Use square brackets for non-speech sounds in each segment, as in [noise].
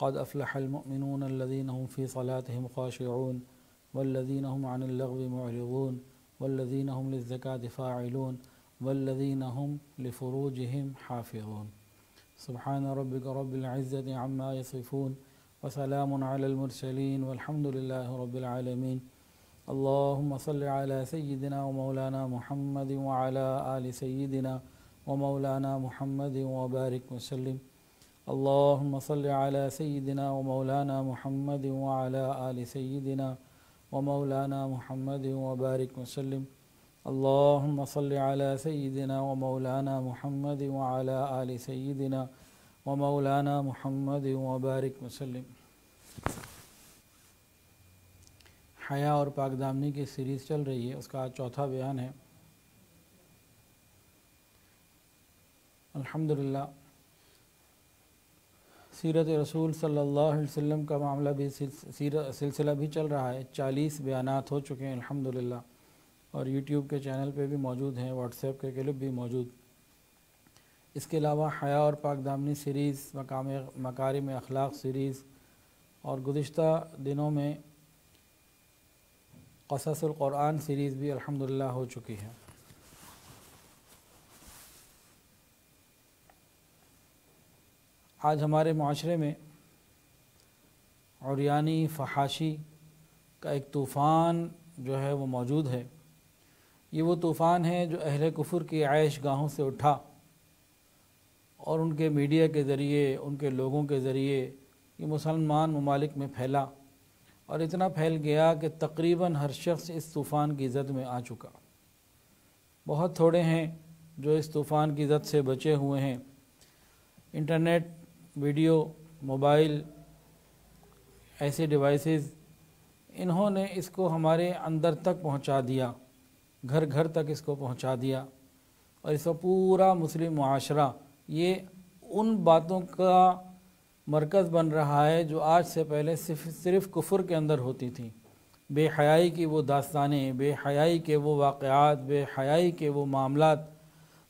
قد أفلح المؤمنون الذين هم في صلاتهم خاشعون والذين هم عن اللغو معرضون والذين هم للزكاة فاعلون والذين هم لفروجهم حافظون سبحان ربك رب العزة عما يصفون وسلام على المرسلين والحمد لله رب العالمين اللهم صل على سيدنا ومولانا محمد وعلى آل سيدنا ومولانا محمد وبارك وسلم اللهم صل على سيدنا ومولانا محمد وعلى آل سيدنا ومولانا محمد وبارك وسلم اللهم صل على سيدنا ومولانا محمد وعلى آل سيدنا ومولانا محمد وبارك وسلم हया और पाकदामनी की सीरीज़ चल रही है उसका आज चौथा बयान है अल्हम्दुलिल्लाह सीरत रसूल सल्लल्लाहु अलैहि वसल्लम का मामला भी सिलसिला भी चल रहा है चालीस बयान हो चुके हैं अल्हम्दुलिल्लाह और यूट्यूब के चैनल पे भी मौजूद हैं व्हाट्सएप के क्लिप भी मौजूद इसके अलावा हया और पाकदामनी सीरीज़ मकाम में अखलाक सीरीज़ और गुज्त दिनों में कससुल्क़ुरान सीरीज़ भी अलहमदिल्ला हो चुकी है आज हमारे माशरे में और यानी फहाशी का एक तूफ़ान जो है वो मौजूद है ये वो तूफ़ान है जो अहल कुफुर की आयश गाहों से उठा और उनके मीडिया के ज़रिए उनके लोगों के ज़रिए ये मुसलमान ममालिक में फैला और इतना फैल गया कि तकरीबन हर शख्स इस तूफ़ान की जद में आ चुका बहुत थोड़े हैं जो इस तूफ़ान की जद से बचे हुए हैं इंटरनेट वीडियो मोबाइल ऐसे डिवाइसेस इन्होंने इसको हमारे अंदर तक पहुंचा दिया घर घर तक इसको पहुंचा दिया और इसका पूरा मुस्लिम माशरा ये उन बातों का मरकज़ बन रहा है जो आज से पहले सिर्फ सिर्फ कुफर के अंदर होती थी बेहयाई की वो दास्तानें बेहयाई के वो वाक़ात बेहयाई के वो मामला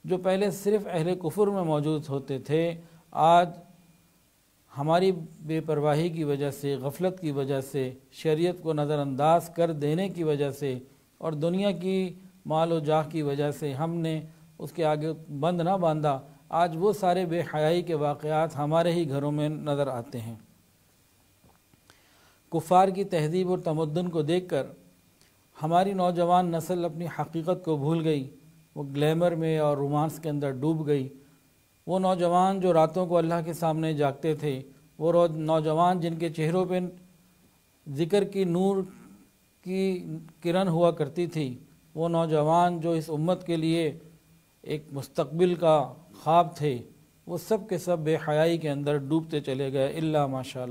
जो पहले सिर्फ अहल कुफर में मौजूद होते थे आज हमारी बेपरवाही की वजह से गफलत की वजह से शरीयत को नज़रअंदाज कर देने की वजह से और दुनिया की माल जाह की वजह से हमने उसके आगे बंद ना बांधा आज वो सारे बेहयाई के वाक़ात हमारे ही घरों में नज़र आते हैं कुफार की तहजीब और तमदन को देख कर हमारी नौजवान नस्ल अपनी हकीकत को भूल गई वो ग्लैमर में और रोमांस के अंदर डूब गई वो नौजवान जो रातों को अल्लाह के सामने जागते थे वो नौजवान जिनके चेहरों पर ज़िक्र की नूर की किरण हुआ करती थी वो नौजवान जो इस उम्मत के लिए एक मुस्तबिल का ख्वाब थे वो सब के सब बेहयाई के अंदर डूबते चले गए अल्ला माशा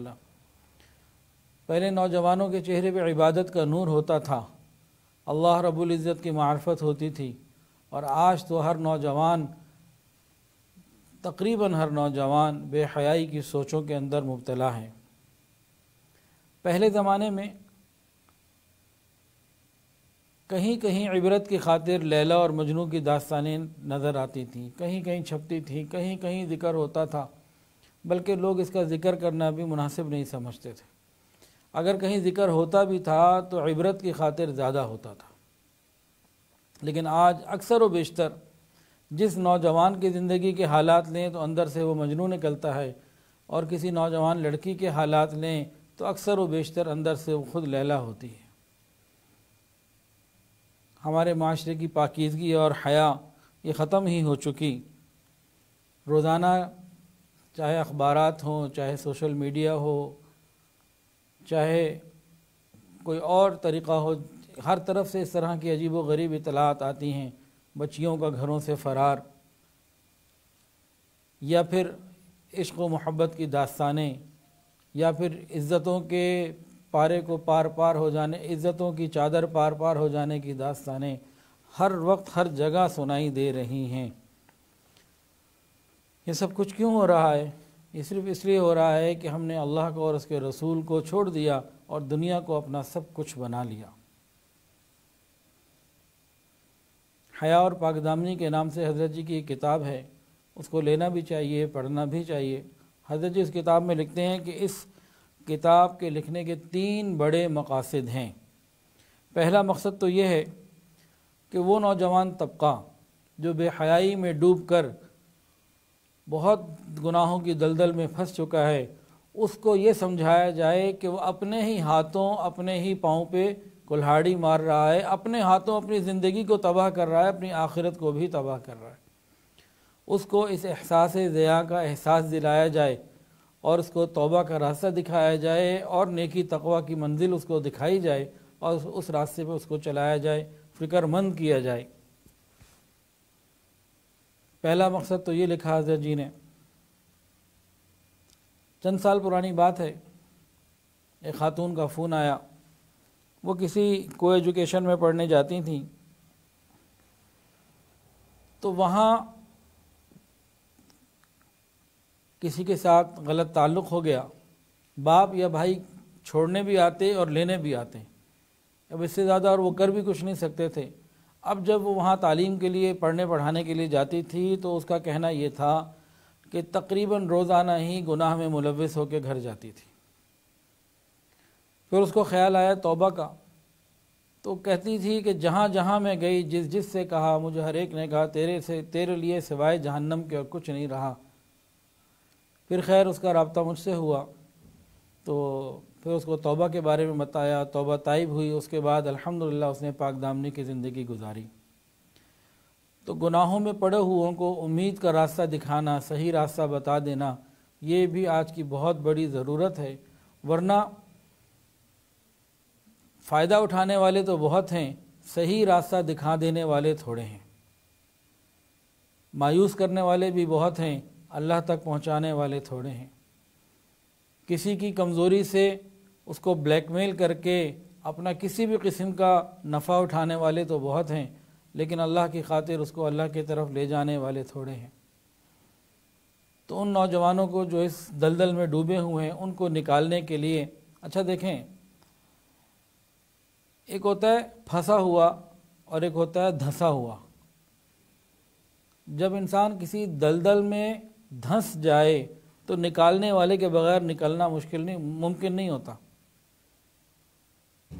पहले नौजवानों के चेहरे पे इबादत का नूर होता था अल्लाह रबुल्ज़त की मार्फत होती थी और आज तो हर नौजवान तकरीबन हर नौजवान बेहयाई की सोचों के अंदर मुबतला है पहले ज़माने में कहीं कहीं इबरत की खातिर लैला और मजनू की दास्तानें नज़र आती थीं कहीं कहीं छपती थीं कहीं कहीं ज़िक्र होता था बल्कि लोग इसका ज़िक्र करना भी मुनासिब नहीं समझते थे अगर कहीं ज़िक्र होता भी था तो इबरत की खातिर ज़्यादा होता था लेकिन आज अक्सर व बेशतर जिस नौजवान की ज़िंदगी के हालात लें तो अंदर से वो मजनू निकलता है और किसी नौजवान लड़की के हालात लें तो अक्सर व बेशतर अंदर से वो खुद लैला होती है हमारे माशरे की पाकिजगी और हया ये ख़त्म ही हो चुकी रोज़ाना चाहे अखबार हों चाहे सोशल मीडिया हो चाहे कोई और तरीक़ा हो हर तरफ से इस तरह की अजीब व गरीब इतलात आती हैं बच्चियों का घरों से फ़रार या फिर इश्क मोहब्बत की दास्तानें या फिर इज़्ज़तों के पारे को पार पार हो जाने इज़्ज़तों की चादर पार पार हो जाने की दास्तानें हर वक्त हर जगह सुनाई दे रही हैं ये सब कुछ क्यों हो रहा है ये सिर्फ इसलिए हो रहा है कि हमने अल्लाह को और उसके रसूल को छोड़ दिया और दुनिया को अपना सब कुछ बना लिया हया और पाकदामनी के नाम से हजरत जी की एक किताब है उसको लेना भी चाहिए पढ़ना भी चाहिए हजरत जी इस किताब में लिखते हैं कि इस किताब के लिखने के तीन बड़े मकासद हैं पहला मकसद तो ये है कि वो नौजवान तबका जो बेहयाई में डूब कर बहुत गुनाहों की दलदल में फंस चुका है उसको ये समझाया जाए कि वह अपने ही हाथों अपने ही पाँव पे कुल्हाड़ी मार रहा है अपने हाथों अपनी ज़िंदगी को तबाह कर रहा है अपनी आखिरत को भी तबाह कर रहा है उसको इस एहसास ज़या का एहसास दिलाया जाए और उसको तोबा का रास्ता दिखाया जाए और नेकी तकवा की मंजिल उसको दिखाई जाए और उस रास्ते पर उसको चलाया जाए फ़िक्रमंद किया जाए पहला मकसद तो ये लिखा हजर जी ने चंद साल पुरानी बात है एक खातून का फ़ोन आया वो किसी को एजुकेशन में पढ़ने जाती थी तो वहाँ किसी के साथ गलत ताल्लुक़ हो गया बाप या भाई छोड़ने भी आते और लेने भी आते अब इससे ज़्यादा और वो कर भी कुछ नहीं सकते थे अब जब वो वहाँ तालीम के लिए पढ़ने पढ़ाने के लिए जाती थी तो उसका कहना ये था कि तकरीबन रोज़ाना ही गुनाह में मुलविस होकर घर जाती थी फिर उसको ख्याल आया तोबा का तो कहती थी कि जहाँ जहाँ मैं गई जिस जिस से कहा मुझे हर एक ने कहा तेरे से तेरे लिए सिवाय जहन्नम के और कुछ नहीं रहा फिर खैर उसका रबता मुझसे हुआ तो फिर उसको तोबा के बारे में बताया तोबा तयब हुई उसके बाद अल्हम्दुलिल्लाह उसने पाक दामनी की ज़िंदगी गुजारी तो गुनाहों में पड़े हुओं को उम्मीद का रास्ता दिखाना सही रास्ता बता देना ये भी आज की बहुत बड़ी ज़रूरत है वरना फ़ायदा उठाने वाले तो बहुत हैं सही रास्ता दिखा देने वाले थोड़े हैं मायूस करने वाले भी बहुत हैं अल्लाह तक पहुंचाने वाले थोड़े हैं किसी की कमज़ोरी से उसको ब्लैकमेल करके अपना किसी भी किस्म का नफ़ा उठाने वाले तो बहुत हैं लेकिन अल्लाह की खातिर उसको अल्लाह की तरफ ले जाने वाले थोड़े हैं तो उन नौजवानों को जो इस दलदल में डूबे हुए हैं उनको निकालने के लिए अच्छा देखें एक होता है फंसा हुआ और एक होता है धंसा हुआ जब इंसान किसी दलदल में धंस जाए तो निकालने वाले के बगैर निकलना मुश्किल नहीं मुमकिन नहीं होता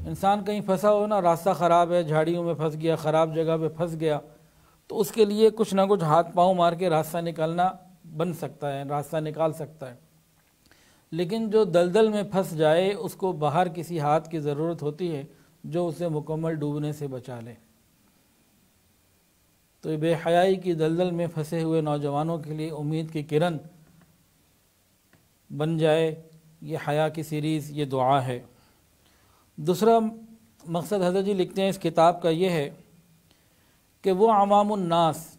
इंसान कहीं फंसा हो ना रास्ता ख़राब है झाड़ियों में फंस गया ख़राब जगह पे फंस गया तो उसके लिए कुछ ना कुछ हाथ पांव मार के रास्ता निकालना बन सकता है रास्ता निकाल सकता है लेकिन जो दलदल में फंस जाए उसको बाहर किसी हाथ की ज़रूरत होती है जो उसे मुकम्मल डूबने से बचा ले तो बेहयाई की दलदल में फंसे हुए नौजवानों के लिए उम्मीद की किरण बन जाए ये हया की सीरीज़ ये दुआ है दूसरा मकसद हजरत जी लिखते हैं इस किताब का ये है कि वो आवामनास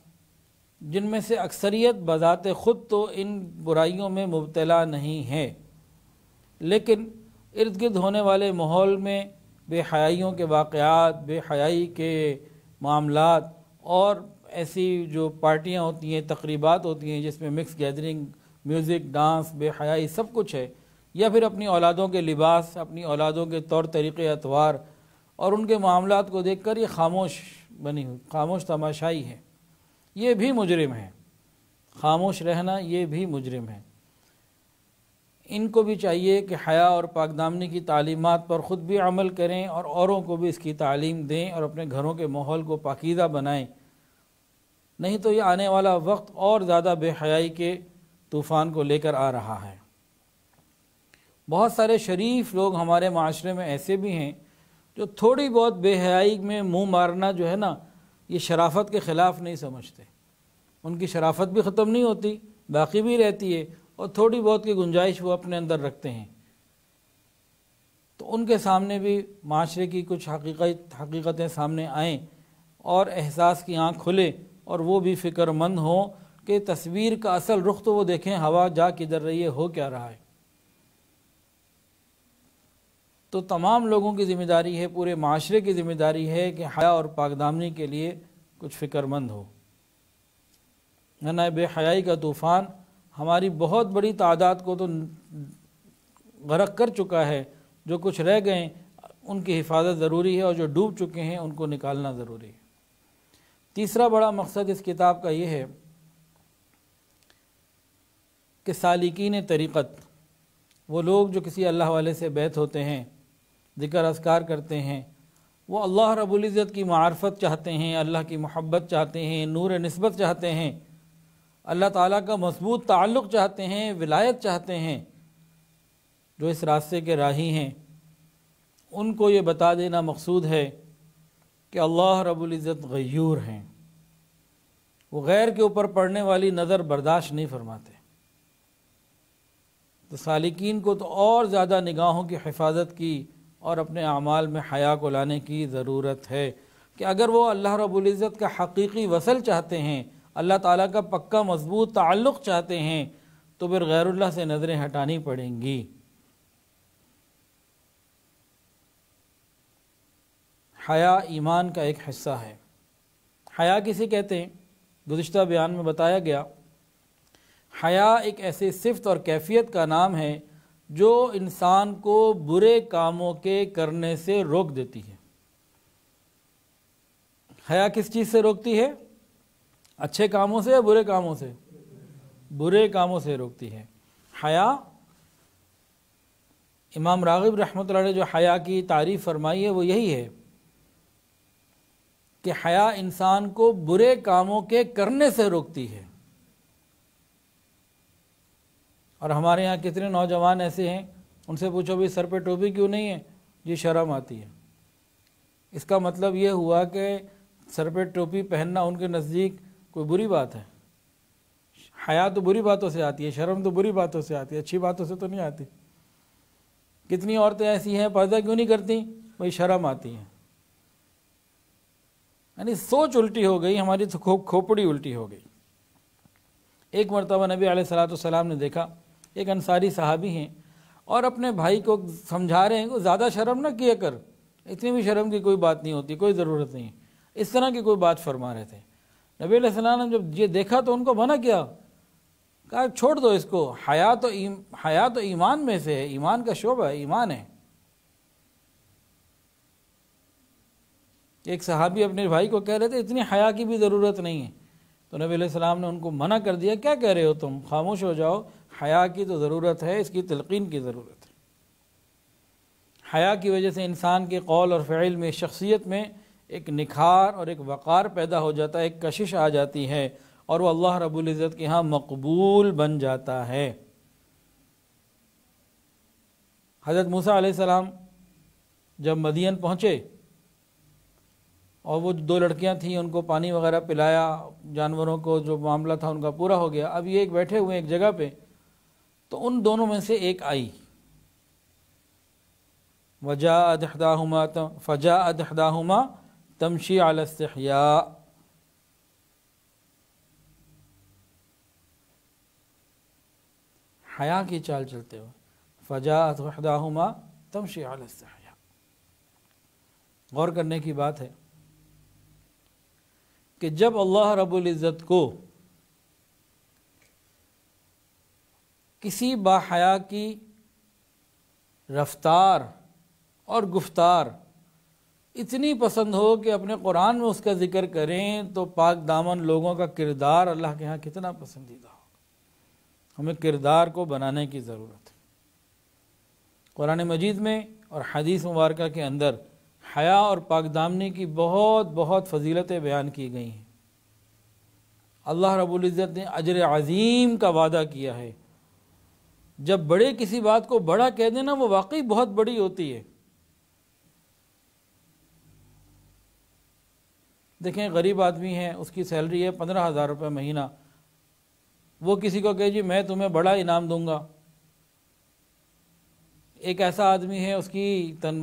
जिनमें से अक्सरियत बज़ात ख़ुद तो इन बुराइयों में मुबतला नहीं है लेकिन इर्द गिर्द होने वाले माहौल में बेहयाइयों के वाक़ात बेहयाई के मामला और ऐसी जो पार्टियाँ होती हैं तकरीबात होती हैं जिसमें मिक्स गैदरिंग म्यूज़िक डांस बेहयाई सब कुछ है या फिर अपनी औलादों के लिबास अपनी औलादों के तौर तरीक़े अतवार और उनके मामला को देख कर ये खामोश बनी हुई खामोश तमाशाई है ये भी मुजरम है खामोश रहना ये भी मुजरम है इनको भी चाहिए कि हया और पाकदामनी की तालीमत पर ख़ुद भी अमल करें और औरों को भी इसकी तालीम दें और अपने घरों के माहौल को पाकिदा बनाएं नहीं तो ये आने वाला वक्त और ज़्यादा बेहयाई के तूफ़ान को लेकर आ रहा है बहुत सारे शरीफ लोग हमारे माशरे में ऐसे भी हैं जो थोड़ी बहुत बेहयाई में मुंह मारना जो है ना ये शराफत के ख़िलाफ़ नहीं समझते उनकी शराफत भी ख़त्म नहीं होती बाकी भी रहती है और थोड़ी बहुत की गुंजाइश वो अपने अंदर रखते हैं तो उनके सामने भी माशरे की कुछ हकीकत हकीकतें सामने आएँ और एहसास की आँख खुले और वो भी फ़िक्रमंद हों कि तस्वीर का असल रुख तो वो देखें हवा जा किधर रही है हो क्या रहा है तो तमाम लोगों की ज़िम्मेदारी है पूरे माशरे की ज़िम्मेदारी है कि हया और पागदामनी के लिए कुछ फ़िक्रमंद हो नए बेहयाई का तूफ़ान हमारी बहुत बड़ी तादाद को तो गरक कर चुका है जो कुछ रह गए उनकी हिफाजत ज़रूरी है और जो डूब चुके हैं उनको निकालना ज़रूरी है तीसरा बड़ा मकसद इस किताब का ये है कि सालिकीन तरीक़त वो लोग जो किसी अल्लाह वाले से बैत होते हैं ज़िक्र असकार करते हैं वो अल्लाह रबुल्ज़त की मार्फत चाहते हैं अल्लाह की मोहब्बत चाहते हैं नूर नस्बत चाहते हैं अल्लाह ताला का मजबूत ताल्लुक़ चाहते हैं विलायत चाहते हैं जो इस रास्ते के राही हैं उनको ये बता देना मकसूद है कि अल्लाह रबुल्ज़त गयूर हैं वो गैर के ऊपर पड़ने वाली नज़र बर्दाश्त नहीं फरमाते तो सालिकीन को तो और ज़्यादा निगाहों की हिफाजत की और अपने अमाल में हया को लाने की ज़रूरत है कि अगर वो अल्लाह रबुल्ज़त का हकीकी वसल चाहते हैं अल्लाह ताला का पक्का मजबूत ताल्लुक़ चाहते हैं तो फिर गैरुल्ला से नज़रें हटानी पड़ेंगी हया ईमान का एक हिस्सा है हया किसे कहते हैं गुज्त बयान में बताया गया हया एक ऐसे सिफत और कैफियत का नाम है जो इंसान को बुरे कामों के करने से रोक देती है हया किस चीज़ से रोकती है अच्छे कामों से या बुरे कामों से बुरे कामों से रोकती है हया इमाम रागिब रहमत ने जो हया की तारीफ़ फरमाई है वो यही है कि हया इंसान को बुरे कामों के करने से रोकती है और हमारे यहाँ कितने नौजवान ऐसे हैं उनसे पूछो भी सर पे टोपी क्यों नहीं है जी शर्म आती है इसका मतलब ये हुआ कि सर पे टोपी पहनना उनके नज़दीक कोई बुरी बात है हया तो बुरी बातों से आती है शर्म तो बुरी बातों से आती है अच्छी बातों से तो नहीं आती कितनी औरतें ऐसी हैं पर्दा क्यों नहीं करती भाई शर्म आती है यानी सोच उल्टी हो गई हमारी तो खो, खोपड़ी उल्टी हो गई एक मरतबा नबी सलाम ने देखा एक अंसारी साहबी हैं और अपने भाई को समझा रहे हैं कि ज़्यादा शर्म ना किया कर इतनी भी शर्म की कोई बात नहीं होती कोई ज़रूरत नहीं इस तरह की कोई बात फरमा रहे थे नबी सलाम ने जब ये देखा तो उनको मना किया कहा छोड़ दो इसको हया तो हया तो ईमान में से है ईमान का शोभा है ईमान है एक सहाबी अपने भाई को कह रहे थे इतनी हया की भी ज़रूरत नहीं है तो नबी सलाम ने उनको मना कर दिया क्या कह रहे हो तुम खामोश हो जाओ हया की तो ज़रूरत है इसकी तलकिन की ज़रूरत है हया की वजह से इंसान के कौल और फ़ैल में शख्सियत में एक निखार और एक वक़ार पैदा हो जाता है एक कशिश आ जाती है और वह अल्लाह रबुल्ज़त के यहाँ मकबूल बन जाता है हज़रत मूसा सलाम जब मदियन पहुँचे और वो दो लड़कियाँ थीं उनको पानी वगैरह पिलाया जानवरों को जो मामला था उनका पूरा हो गया अब ये एक बैठे हुए एक जगह पे तो उन दोनों में से एक आई वजा अदहदाहुमा फजा अदहदाहुमा तमशी अलस्तिया हया की चाल चलते हुए फ़जात वहदाहुमा तमशी अलस्तिया गौर करने की बात है कि जब अल्लाह रबुल्ज़त को किसी बाहया की रफ्तार और गुफ्तार इतनी पसंद हो कि अपने कुरान में उसका जिक्र करें तो पाक दामन लोगों का किरदार अल्लाह के यहाँ कितना पसंदीदा होगा हमें किरदार को बनाने की ज़रूरत है कुरान मजीद में और हदीस मुबारक के अंदर हया और दामनी की बहुत बहुत फजीलतें बयान की गई हैं अल्लाह रबुल्ज़त ने अजर अज़ीम का वादा किया है जब बड़े किसी बात को बड़ा कह देना वो वाकई बहुत बड़ी होती है देखें गरीब आदमी है उसकी सैलरी है पंद्रह हज़ार रुपये महीना वो किसी को कहे जी मैं तुम्हें बड़ा इनाम दूंगा एक ऐसा आदमी है उसकी तन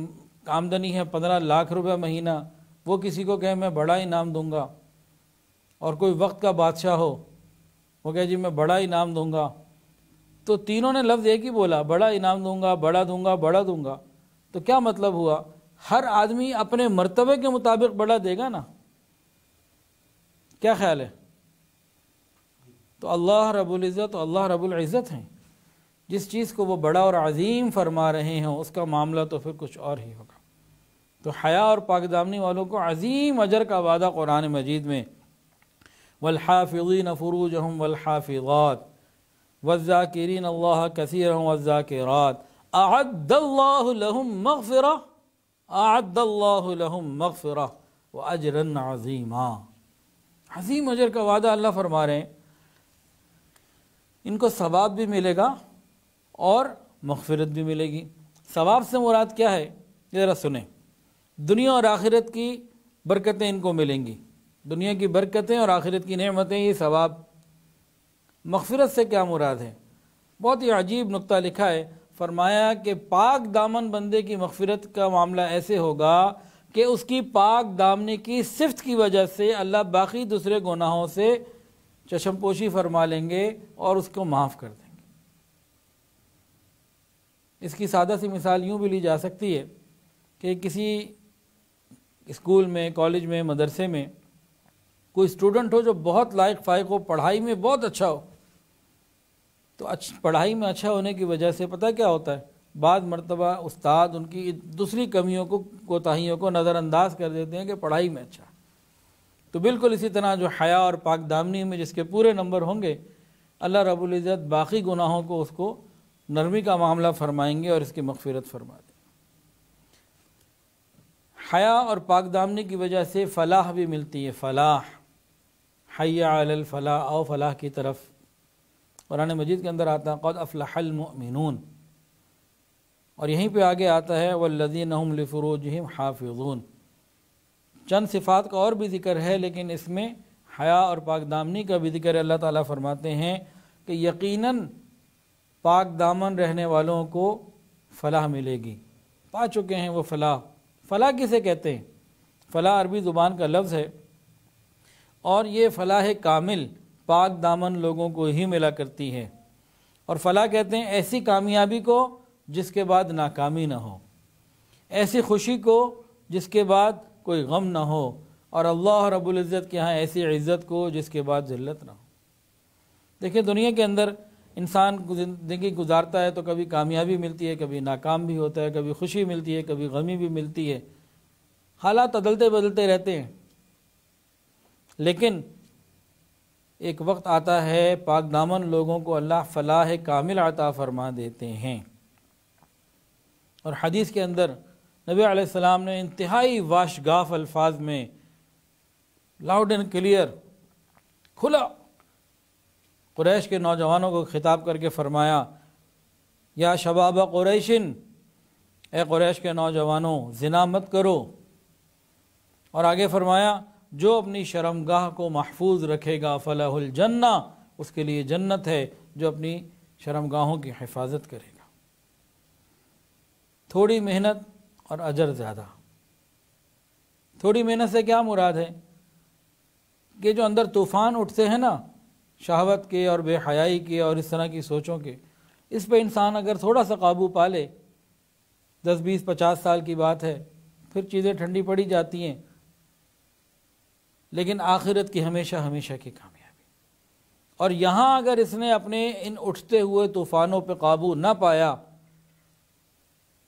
आमदनी है पंद्रह लाख रुपये महीना वो किसी को कहे मैं बड़ा इनाम दूंगा और कोई वक्त का बादशाह हो वो कहे जी मैं बड़ा इनाम दूंगा तो तीनों ने लफ्ज़ एक ही बोला बड़ा इनाम दूंगा बड़ा दूंगा बड़ा दूंगा तो क्या मतलब हुआ हर आदमी अपने मर्तबे के मुताबिक बड़ा देगा ना क्या ख्याल है तो अल्लाह रबुल्ज़त अल्लाह इज़्ज़त हैं जिस चीज़ को वो बड़ा और अजीम फरमा रहे हैं उसका मामला तो फिर कुछ और ही होगा तो हया और पाकदामनी वालों को अजीम अजर का वादा कुरान मजीद में वलहाफ़ीन फ़रूज हम वलहाफ़ात वज़ाकिरीन अल्लाह कसर हम वज़ाकिरात आदम मगफ़रा आदम मगफ़रा व अजरन अजीमा हजीम अजर का वादा अल्लाह फरमा रहे हैं इनको सवाब भी मिलेगा और मफफ़रत भी मिलेगी सवाब से मुराद क्या है ज़रा सुने दुनिया और आखिरत की बरकतें इनको मिलेंगी दुनिया की बरकतें और आखिरत की नमतें ये सवाब मगफरत से क्या मुराद है बहुत ही अजीब नुकता लिखा है फरमाया कि पाक दामन बंदे की मगफरत का मामला ऐसे होगा कि उसकी पाक दामने की सिफ्त की वजह से अल्लाह बाकी दूसरे गुनाहों से चशमपोशी फरमा लेंगे और उसको माफ़ कर देंगे इसकी सादा सी मिसाल यूँ भी ली जा सकती है कि किसी स्कूल में कॉलेज में मदरसे में कोई स्टूडेंट हो जो बहुत लायक फायक हो पढ़ाई में बहुत अच्छा हो तो अच्छा, पढ़ाई में अच्छा होने की वजह से पता क्या होता है बाद मरतबा उस्ताद उनकी दूसरी कमियों को कोताहीियों को नज़रअंदाज कर देते हैं कि पढ़ाई में अच्छा तो बिल्कुल इसी तरह जो हया और पाक दामनी में जिसके पूरे नंबर होंगे अल्लाह रबुल्ज़त बाकी गुनाहों को उसको नरमी का मामला फरमाएंगे और इसकी मगफरत फरमा देंगे हया और पाक दामनी की वजह से फलाह भी मिलती है फलाह हया अलफलाह और फलाह की तरफ कुरान मजीद के अंदर आता है कौद अफलाहमिन और यहीं पे आगे आता है वल्लिन हम लफ़रोजम हाफिजून चंद सिफ़ात का और भी जिक्र है लेकिन इसमें हया और पाक दामनी का भी जिक्र अल्लाह ताला फरमाते हैं कि यकीनन पाक दामन रहने वालों को फलाह मिलेगी पा चुके हैं वो फलाह फलाह किसे कहते हैं फलाह अरबी ज़ुबान का लफ्ज़ है और ये फलाह कामिल पाक दामन लोगों को ही मिला करती है और फलाह कहते हैं ऐसी कामयाबी को जिसके बाद नाकामी ना हो ऐसी खुशी को जिसके बाद कोई गम ना हो और अल्लाह रबुल्ज़त के यहाँ ऐसी इज़्ज़त को जिसके बाद ज़िल्लत ना हो देखिए दुनिया के अंदर इंसान ज़िंदगी गुजारता है तो कभी कामयाबी मिलती है कभी नाकाम भी होता है कभी खुशी मिलती है कभी गमी भी मिलती है हालात बदलते बदलते रहते हैं लेकिन एक वक्त आता है पाक दामन लोगों को अल्लाह फलाह कामिल आता फरमा देते हैं और हदीस के अंदर नबी आसमाम ने इंतहाई वाशगाफ अल्फाज में लाउड एंड क्लियर खुला क्रैश के नौजवानों को ख़िताब करके फरमाया या शबाब कुरैशिन ए क्रैश के नौजवानों जिना मत करो और आगे फरमाया जो अपनी शर्मगाह को महफूज रखेगा फ़लाहुल जन्ना उसके लिए जन्नत है जो अपनी शर्मगाहों की हिफाजत करेगा थोड़ी मेहनत और अजर ज़्यादा थोड़ी मेहनत से क्या मुराद है कि जो अंदर तूफ़ान उठते हैं ना शहावत के और बेहयाई के और इस तरह की सोचों के इस पर इंसान अगर थोड़ा सा काबू पा ले दस बीस पचास साल की बात है फिर चीज़ें ठंडी पड़ी जाती हैं लेकिन आखिरत की हमेशा हमेशा की कामयाबी और यहाँ अगर इसने अपने इन उठते हुए तूफ़ानों पर काबू ना पाया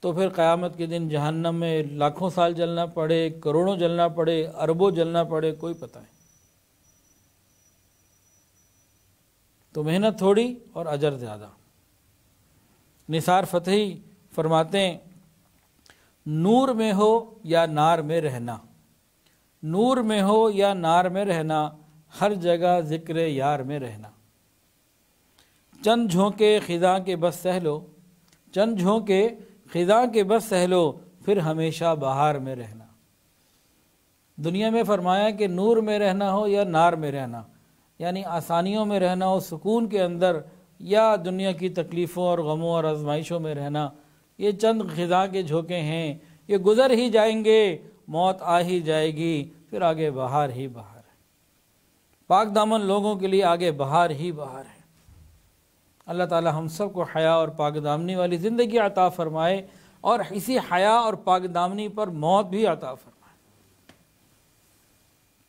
तो फिर क़यामत के दिन जहन्नम में लाखों साल जलना पड़े करोड़ों जलना पड़े अरबों जलना पड़े कोई पता नहीं तो मेहनत थोड़ी और अजर ज़्यादा निसार फतेही फरमाते हैं नूर में हो या नार में रहना नूर में हो या नार में रहना हर जगह ज़िक्र यार में रहना चंद झोंके खिज़ा के बस सह लो चंद झोंके खिजा के बस सहलो फिर हमेशा बाहर में रहना दुनिया में फरमाया कि नूर में रहना हो या नार में रहना यानी आसानियों में रहना हो सुकून के अंदर या दुनिया की तकलीफ़ों और गमों और आजमाइशों में रहना ये चंद खिजा के झोंके हैं ये गुज़र ही जाएंगे मौत आ ही जाएगी फिर आगे बाहर ही बाहर है पाक दामन लोगों के लिए आगे बाहर ही बाहर है अल्लाह ताला हम सब को हया और पागदामनी वाली ज़िंदगी अता फ़रमाए और इसी हया और पागदामनी पर मौत भी अता फ़रमाए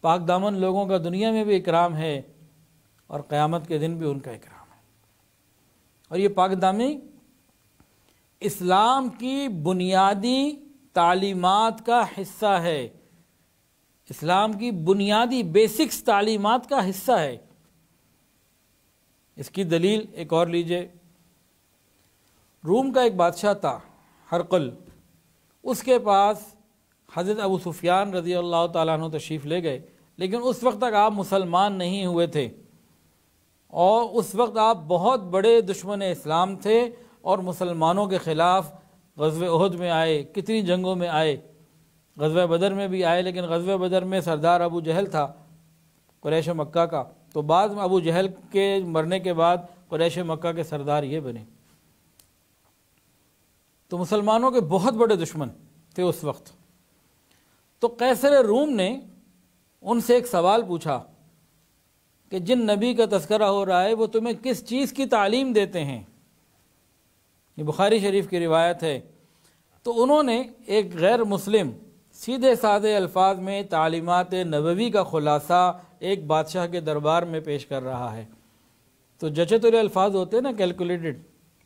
पागदामन लोगों का दुनिया में भी इकराम है और क़यामत के दिन भी उनका इकराम है और ये पाकदामी इस्लाम की बुनियादी तालीमत का हिस्सा है इस्लाम की बुनियादी बेसिक्स तालीमत का हिस्सा है इसकी दलील एक और लीजिए रूम का एक बादशाह था हरकल उसके पास हज़रत अबू सुफियान रज़ी अल्लाह तु तशरीफ़ ले गए लेकिन उस वक्त तक आप मुसलमान नहीं हुए थे और उस वक्त आप बहुत बड़े दुश्मन इस्लाम थे और मुसलमानों के ख़िलाफ़ गजब अहद में आए कितनी जंगों में आए गजब बदर में भी आए लेकिन गजब बदर में सरदार अबू जहल था क्रैश मक्का का तो बाद में अबू जहल के मरने के बाद क्रैश मक्का के सरदार ये बने तो मुसलमानों के बहुत बड़े दुश्मन थे उस वक्त तो कैसर रूम ने उनसे एक सवाल पूछा कि जिन नबी का तस्करा हो रहा है वो तुम्हें किस चीज़ की तालीम देते हैं ये बुखारी शरीफ की रिवायत है तो उन्होंने एक गैर मुस्लिम सीधे साधे अल्फाज में तालीमत नबवी का ख़ुलासा एक बादशाह के दरबार में पेश कर रहा है तो जचतुल अल्फाज होते हैं ना कैलकुलेटेड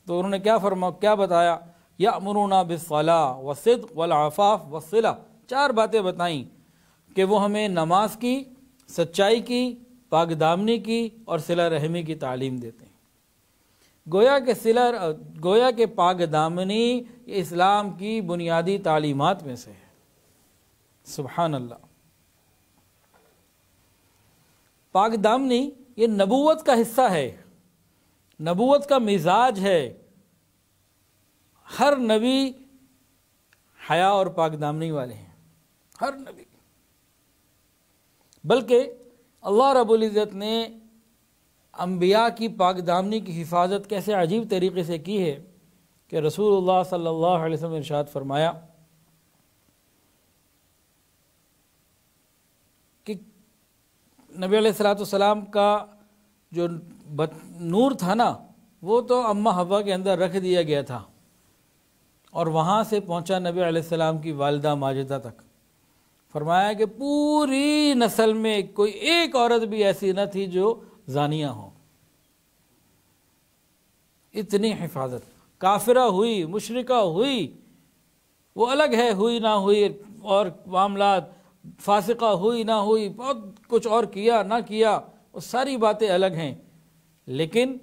तो उन्होंने क्या फरमा क्या बताया या अमरूना बिसला वसद वलाफ़ाफ़ वसिला चार बातें बताई कि वो हमें नमाज की सच्चाई की पागदामनी की और सिला रहमी की तालीम देते हैं गोया के सिला गोया के पागदामनी इस्लाम की बुनियादी तालीमत में से है सुबहानल्ला पाक दामनी ये नबूवत का हिस्सा है नबूवत का मिजाज है हर नबी हया और दामनी वाले हैं हर नबी बल्कि अल्लाह रबुल्ज़त ने अम्बिया की दामनी की हिफाजत कैसे अजीब तरीके से की है कि रसूलुल्लाह सल्लल्लाहु अलैहि वसल्लम इरशाद फरमाया नबी सलाम का जो नूर था ना वो तो अम्मा हवा के अंदर रख दिया गया था और वहाँ से पहुँचा नबी सलाम की वालदा माजदा तक फरमाया कि पूरी नस्ल में कोई एक औरत भी ऐसी न थी जो जानिया हो इतनी हिफाजत काफिरा हुई मुशरका हुई वो अलग है हुई ना हुई और मामला फासिका हुई ना हुई बहुत कुछ और किया ना किया वो सारी बातें अलग हैं लेकिन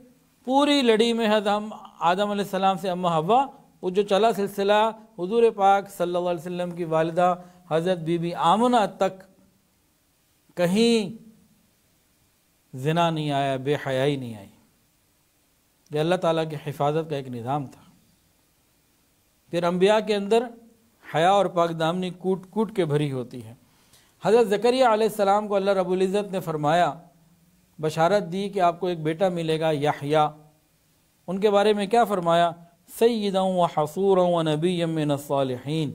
पूरी लड़ी में हम आदम सलाम से अम्मा हवा वो जो चला सिलसिला हजूर पाक सल्लल्लाहु अलैहि वसल्लम की वालदा हज़रत बीबी आमना तक कहीं जना नहीं आया बेहयाई नहीं आई ये अल्लाह ताला की हिफाजत का एक निज़ाम था फिर अम्बिया के अंदर हया और पाकदामनी कूट कूट के भरी होती है हज़रत ज़करिया को अल्लाह रबुल्ज़त ने फ़रमाया बशारत दी कि आपको एक बेटा मिलेगा याहिया उनके बारे में क्या फ़रमाया सैदा व हसूर व नबी नसालहन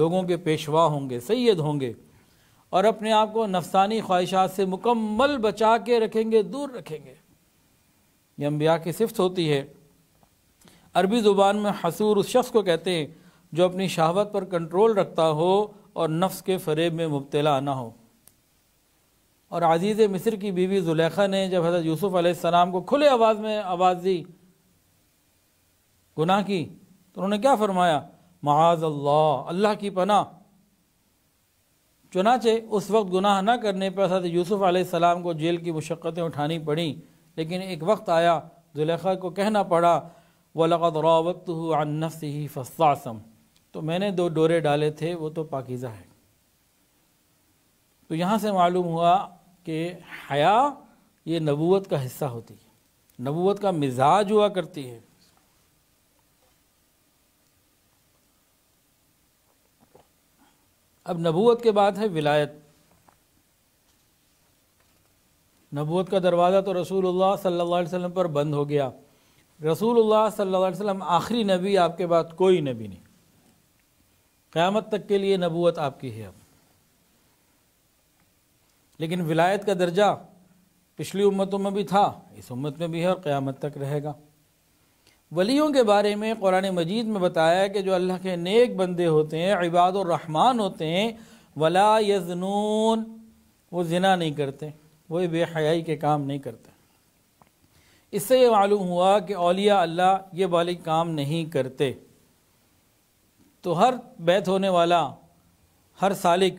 लोगों के पेशवा होंगे सैद होंगे और अपने आप को नफसानी ख्वाहिशात से मुकम्मल बचा के रखेंगे दूर रखेंगे ये अम्बिया की सिफत होती है अरबी ज़ुबान में हसूर उस शख्स को कहते हैं जो अपनी शहावत पर कंट्रोल रखता हो और नफ्स के फरेब में मुबतला ना हो और अजीज़ मिस्र की बीवी जुलेखा ने जब हज़रत यूसुफ़ आसमाम को खुले आवाज़ में आवाज़ दी गुनाह की तो उन्होंने क्या फरमाया महाज अल्लाह अल्लाह की पना चुनाचे उस वक्त गुनाह ना करने पर हजरत यूसुफ़ आसमाम को जेल की मुशक्क़तें उठानी पड़ी लेकिन एक वक्त आया जुलेखा को कहना पड़ा वलकद रावत अनफ़ ही फसासम तो मैंने दो डोरे डाले थे वो तो पाकिज़ा है तो यहाँ से मालूम हुआ कि हया ये नबूत का हिस्सा होती है नबूत का मिजाज हुआ करती है अब नबूत के बाद है विलायत नबूत का दरवाज़ा तो रसूलुल्लाह सल्लल्लाहु अलैहि वसल्लम पर बंद हो गया रसूलुल्लाह सल्लल्लाहु अलैहि वसल्लम आखिरी नबी आपके बाद कोई नबी नहीं क़्यामत तक के लिए नबूत आपकी है अब लेकिन विलायत का दर्जा पिछली उम्मतों में भी था इस उम्मत में भी है और क़्यामत तक रहेगा वलियों के बारे में कुरान मजीद में बताया कि जो अल्लाह के नेक बंदे होते हैं इबादुररहमान होते हैं वला यजनून वो जना नहीं करते वो बेहयाई के काम नहीं करते इससे ये मालूम हुआ कि अलिया अल्लाह ये वाले काम नहीं करते तो हर बैत होने वाला हर सालिक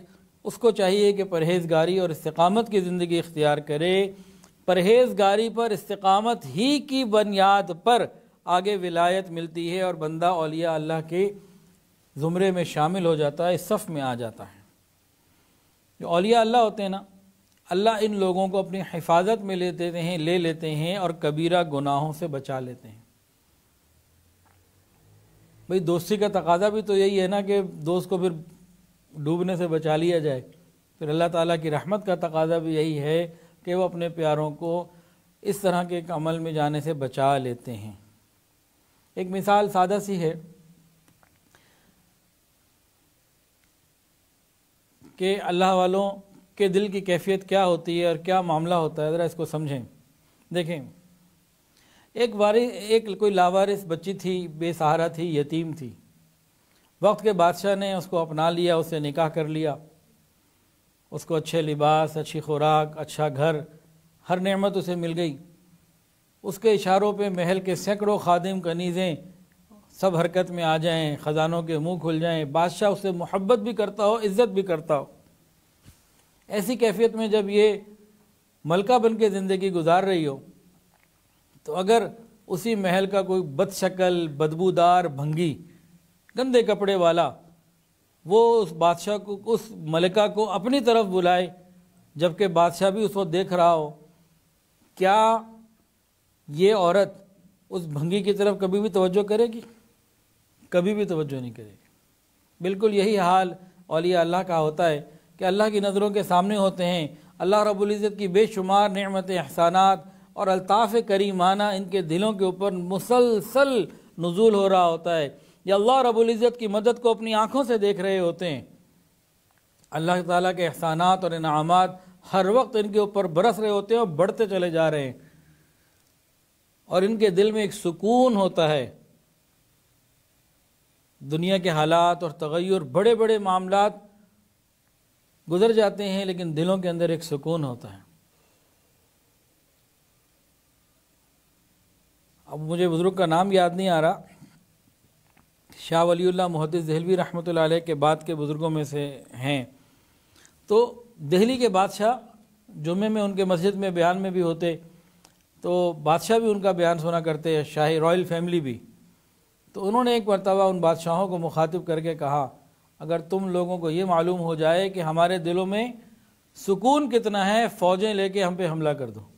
उसको चाहिए कि परहेज़गारी और इस्तकामत की ज़िंदगी इख्तियार करे परहेज़गारी पर इस्तकामत ही की बुनियाद पर आगे विलायत मिलती है और बंदा अलिया अल्लाह के ज़ुमरे में शामिल हो जाता है सफ़ में आ जाता है जो अलिया अल्लाह होते हैं ना अल्लाह इन लोगों को अपनी हिफाजत में लेते हैं ले लेते हैं और कबीरा गुनाहों से बचा लेते हैं भाई दोस्ती का तकाजा भी तो यही है ना कि दोस्त को फिर डूबने से बचा लिया जाए फिर अल्लाह ताला की रहमत का तकाजा भी यही है कि वो अपने प्यारों को इस तरह के अमल में जाने से बचा लेते हैं एक मिसाल सादा सी है कि अल्लाह वालों के दिल की कैफियत क्या होती है और क्या मामला होता है ज़रा इसको समझें देखें एक बारी एक कोई लावारिस बच्ची थी बेसहारा थी यतीम थी वक्त के बादशाह ने उसको अपना लिया उससे निकाह कर लिया उसको अच्छे लिबास अच्छी खुराक अच्छा घर हर नेमत उसे मिल गई उसके इशारों पे महल के सैकड़ों खादिम कनीज़ें सब हरकत में आ जाएं ख़जानों के मुंह खुल जाएं बादशाह उससे मोहब्बत भी करता हो इज़्ज़त भी करता हो ऐसी कैफियत में जब ये मलका बन के ज़िंदगी गुजार रही हो तो अगर उसी महल का कोई बदशक्ल बदबूदार भंगी गंदे कपड़े वाला वो उस बादशाह को उस मलिका को अपनी तरफ बुलाए जबकि बादशाह भी उसको देख रहा हो क्या ये औरत उस भंगी की तरफ कभी भी तवज्जो करेगी कभी भी तवज्जो नहीं करेगी बिल्कुल यही हाल औलिया अल्लाह का होता है कि अल्लाह की नज़रों के सामने होते हैं अल्लाह रबुल्ज़त की बेशुमार नमत एहसानात और करी करीमाना इनके दिलों के ऊपर मुसलसल नजूल हो रहा होता है या अल्लाह रबुल्ज़त की मदद को अपनी आँखों से देख रहे होते हैं अल्लाह ताला के एहसानात और इनामत हर वक्त इनके ऊपर बरस रहे होते हैं और बढ़ते चले जा रहे हैं और इनके दिल में एक सुकून होता है दुनिया के हालात और तगैर बड़े बड़े मामला गुजर जाते हैं लेकिन दिलों के अंदर एक सुकून होता है अब मुझे बुज़ुर्ग का नाम याद नहीं आ रहा शाह वलील्ला मुहदस दहलवी रहमत के बाद के बुज़ुर्गों में से हैं तो दिल्ली के बादशाह जुमे में उनके मस्जिद में बयान में भी होते तो बादशाह भी उनका बयान सुना करते हैं शाही रॉयल फैमिली भी तो उन्होंने एक मरतबा उन बादशाहों को मुखातिब करके कहा अगर तुम लोगों को ये मालूम हो जाए कि हमारे दिलों में सुकून कितना है फ़ौजें लेके हम पे हमला कर दो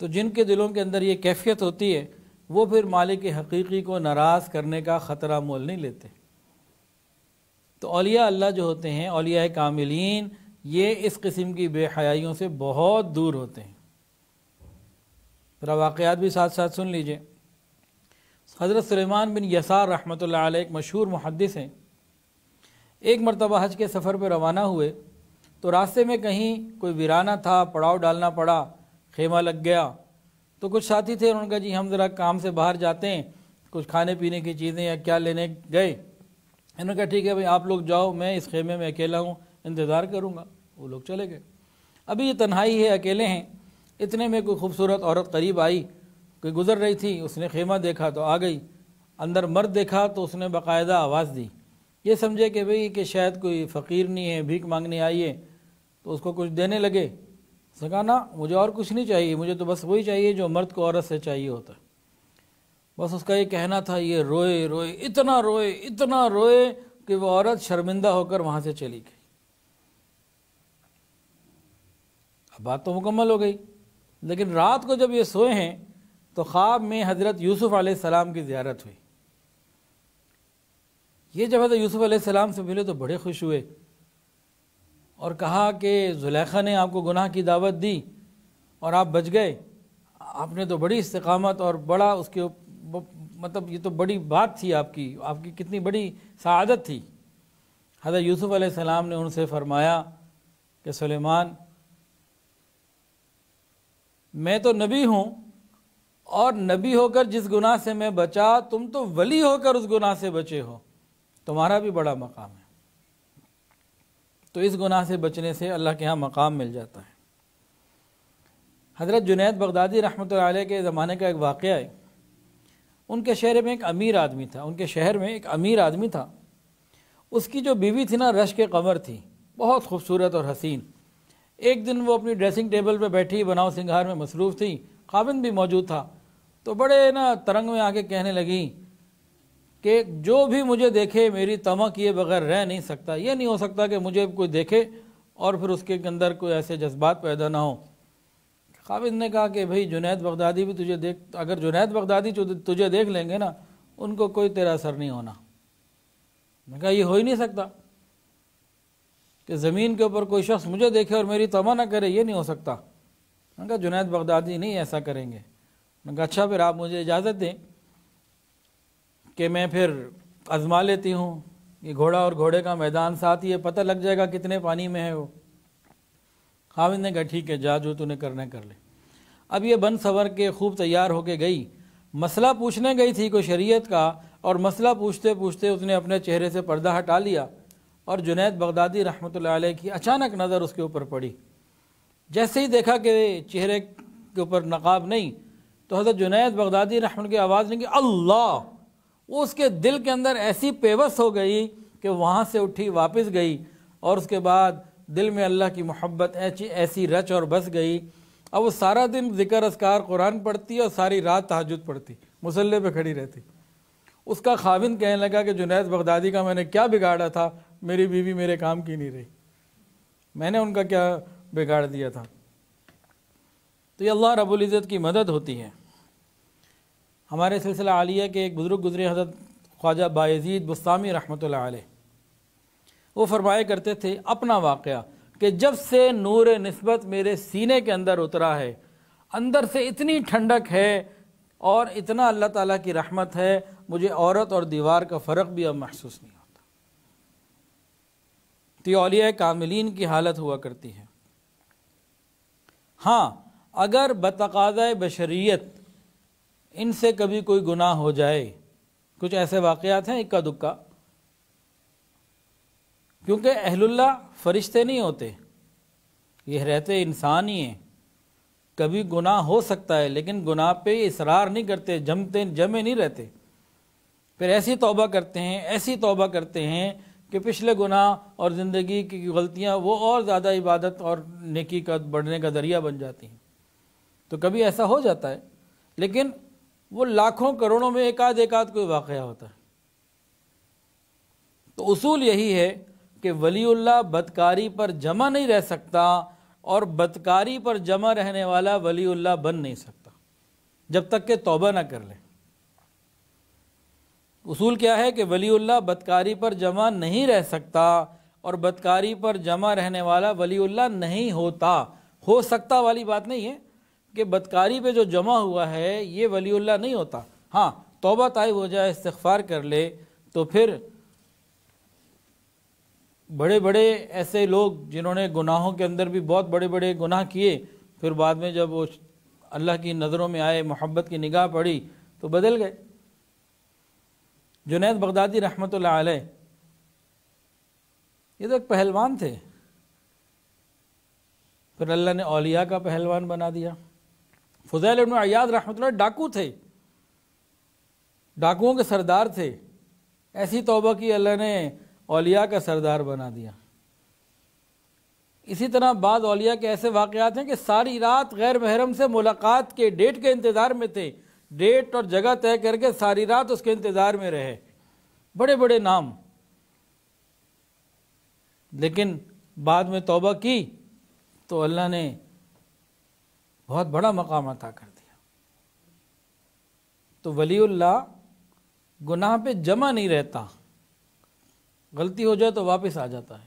तो जिनके दिलों के अंदर ये कैफियत होती है वो फिर मालिक हकीकी को नाराज़ करने का ख़तरा मोल नहीं लेते तो अलिया अल्लाह जो होते हैं अलिया कामिलीन ये इस किस्म की बेहयाइयों से बहुत दूर होते हैं फिर वाक़ात भी साथ साथ सुन लीजिए हज़रत सलेमान बिन यसार रहमत एक मशहूर मुहदस हैं एक मरतबा हज के सफ़र पर रवाना हुए तो रास्ते में कहीं कोई वीराना था पड़ाव डालना पड़ा खेमा लग गया तो कुछ साथी थे उन्होंने कहा जी हम ज़रा काम से बाहर जाते हैं कुछ खाने पीने की चीज़ें या क्या लेने गए इन्होंने कहा ठीक है भाई आप लोग जाओ मैं इस खेमे में अकेला हूँ इंतज़ार करूँगा वो लोग चले गए अभी ये तन्हाई है अकेले हैं इतने में कोई खूबसूरत औरत करीब आई कोई गुजर रही थी उसने खेमा देखा तो आ गई अंदर मर्द देखा तो उसने बाकायदा आवाज़ दी ये समझे कि भाई कि शायद कोई फ़कीर नहीं है भीख मांगने आई है तो उसको कुछ देने लगे सगाना मुझे और कुछ नहीं चाहिए मुझे तो बस वही चाहिए जो मर्द को औरत से चाहिए होता है बस उसका ये कहना था ये रोए रोए इतना रोए इतना रोए कि वो औरत शर्मिंदा होकर वहां से चली गई अब बात तो मुकम्मल हो गई लेकिन रात को जब ये सोए हैं तो ख्वाब में हज़रत यूसुफ़ सलाम की ज़्यारत हुई ये जब हज़रत यूसुफ़ सलाम से मिले तो बड़े खुश हुए और कहा कि जुलेखा ने आपको गुनाह की दावत दी और आप बच गए आपने तो बड़ी इस्तकामत और बड़ा उसके मतलब ये तो बड़ी बात थी आपकी आपकी कितनी बड़ी शहादत थी हज़रत यूसुफ़ सलाम ने उनसे फ़रमाया कि सुलेमान मैं तो नबी हूँ और नबी होकर जिस गुनाह से मैं बचा तुम तो वली होकर उस गुनाह से बचे हो तुम्हारा भी बड़ा मकाम है तो इस गुनाह से बचने से अल्लाह के यहाँ मकाम मिल जाता है हज़रत जुनैद बगदादी रहमत के ज़माने का एक वाक़ है उनके शहर में एक अमीर आदमी था उनके शहर में एक अमीर आदमी था उसकी जो बीवी थी ना रश के कमर थी बहुत खूबसूरत और हसीन एक दिन वो अपनी ड्रेसिंग टेबल पर बैठी बनाव सिंगार में मसरूफ़ थी काबिन भी मौजूद था तो बड़े ना तरंग में आके कहने लगी कि जो भी मुझे देखे मेरी तमा किए बगैर रह नहीं सकता ये नहीं हो सकता कि मुझे कोई देखे और फिर उसके अंदर कोई ऐसे जज्बात पैदा ना हो खाविद ने कहा कि भाई जुनेद बगदादी भी तुझे देख अगर जुनेद बगदादी तुझे देख लेंगे ना उनको कोई तेरा असर नहीं होना मैं कहा ये हो ही नहीं सकता कि ज़मीन के ऊपर कोई शख्स मुझे देखे और मेरी तमा ना करे ये नहीं हो सकता मैंने कहा जुनेद बगदादी नहीं ऐसा करेंगे मैंने कहा अच्छा फिर आप मुझे इजाज़त दें कि मैं फिर आजमा लेती हूँ ये घोड़ा और घोड़े का मैदान साथ ही है पता लग जाएगा कितने पानी में है वो हामिद ने कहा ठीक है जा जो तूने करने कर ले अब ये बन सवर के खूब तैयार होके गई मसला पूछने गई थी कोई शरीयत का और मसला पूछते पूछते उसने अपने चेहरे से पर्दा हटा लिया और जुनेद बगदादी रहमत की अचानक नज़र उसके ऊपर पड़ी जैसे ही देखा कि चेहरे के ऊपर नकाब नहीं तो हज़रत जुनेद बगदादी रहमत की आवाज़ नहीं कि अल्लाह उसके दिल के अंदर ऐसी पेवस हो गई कि वहाँ से उठी वापस गई और उसके बाद दिल में अल्लाह की मोहब्बत ऐसी ऐसी रच और बस गई अब वो सारा दिन जिक्र असकार कुरान पढ़ती और सारी रात तहजद पढ़ती मुसल्ले पे खड़ी रहती उसका खाविन कहने लगा कि जुनैद बगदादी का मैंने क्या बिगाड़ा था मेरी बीवी मेरे काम की नहीं रही मैंने उनका क्या बिगाड़ दिया था तो ये अल्लाह रबुल्ज़त की मदद होती है हमारे सिलसिला आलिया के एक बुज़ुर्ग गुजरे हजरत ख्वाजा बायजीद बुस्तामी रहमत वो फरमाया करते थे अपना वाक़ कि जब से नूर नस्बत मेरे सीने के अंदर उतरा है अंदर से इतनी ठंडक है और इतना अल्लाह ताला की रहमत है मुझे औरत और दीवार का फ़र्क भी अब महसूस नहीं होता तो त्योलिया कामिलीन की हालत हुआ करती है हाँ अगर बतकाज़ बशरीत इनसे कभी कोई गुनाह हो जाए कुछ ऐसे वाकयात हैं इक्का दुक्का क्योंकि अहलुल्ला फरिश्ते नहीं होते ये रहते इंसान ही हैं कभी गुनाह हो सकता है लेकिन गुनाह पे इसरार नहीं करते जमते जमे नहीं रहते फिर ऐसी तौबा करते हैं ऐसी तौबा करते हैं कि पिछले गुनाह और ज़िंदगी की गलतियाँ वो और ज़्यादा इबादत और नेकी का बढ़ने का ज़रिया बन जाती हैं तो कभी ऐसा हो जाता है लेकिन वो लाखों करोड़ों में एक आध एक आध कोई वाक़ होता है तो उसूल यही है कि वलीउल्ला बदकारी पर जमा नहीं रह सकता और बदकारी पर जमा रहने वाला वलीउल्ला बन नहीं सकता जब तक के तौबा ना कर ले उसूल क्या है कि वलीउल्ला बदकारी पर जमा नहीं रह सकता और बदकारी पर जमा रहने वाला वलीउल्ला नहीं होता हो सकता वाली बात नहीं है कि बदकारी पे जो जमा हुआ है ये वलील्ला नहीं होता हाँ तोबा तय हो जाए इस्तफार कर ले तो फिर बड़े बड़े ऐसे लोग जिन्होंने गुनाहों के अंदर भी बहुत बड़े बड़े गुनाह किए फिर बाद में जब वो अल्लाह की नज़रों में आए मोहब्बत की निगाह पड़ी तो बदल गए जुनेद बगदादी रहमत ये तो एक पहलवान थे फिर अल्लाह ने अलिया का पहलवान बना दिया फजैल इबन अयाद रहमत डाकू थे डाकुओं के सरदार थे ऐसी तोबा की अल्लाह ने अलिया का सरदार बना दिया इसी तरह बाद अलिया के ऐसे वाकयात हैं कि सारी रात गैर महरम से मुलाकात के डेट के इंतज़ार में थे डेट और जगह तय करके सारी रात उसके इंतज़ार में रहे बड़े बड़े नाम लेकिन बाद में तोबा की तो अल्लाह ने बहुत बड़ा मकाम अता कर दिया तो वलीउल्ला गुनाह पे जमा नहीं रहता गलती हो जाए तो वापस आ जाता है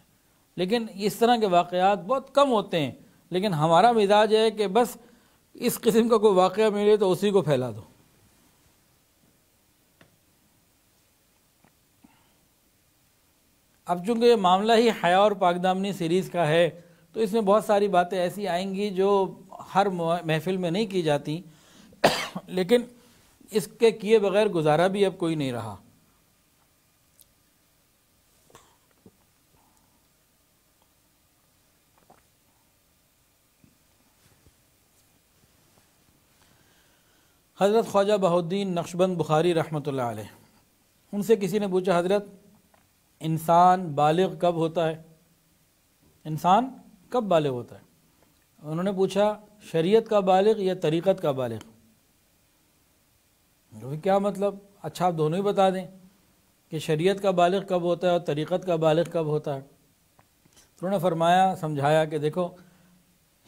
लेकिन इस तरह के वाकयात बहुत कम होते हैं लेकिन हमारा मिजाज है कि बस इस किस्म का कोई वाक़ मिले तो उसी को फैला दो अब चूंकि ये मामला ही हया और पाकदामनी सीरीज़ का है तो इसमें बहुत सारी बातें ऐसी आएंगी जो हर महफिल में नहीं की जाती [coughs] लेकिन इसके किए बगैर गुजारा भी अब कोई नहीं रहा हज़रत ख्वाजा बहाउद्दीन नक्शबंद बुखारी रहमत उनसे किसी ने पूछा हज़रत इंसान बालग कब होता है इंसान कब बालग होता है उन्होंने पूछा शरीयत का बालिग या तरीक़त का बालिग क्या मतलब अच्छा आप दोनों ही बता दें कि शरीयत का बालिग कब होता है और तरीक़त का बालिग कब होता है तो उन्होंने फरमाया समझाया कि देखो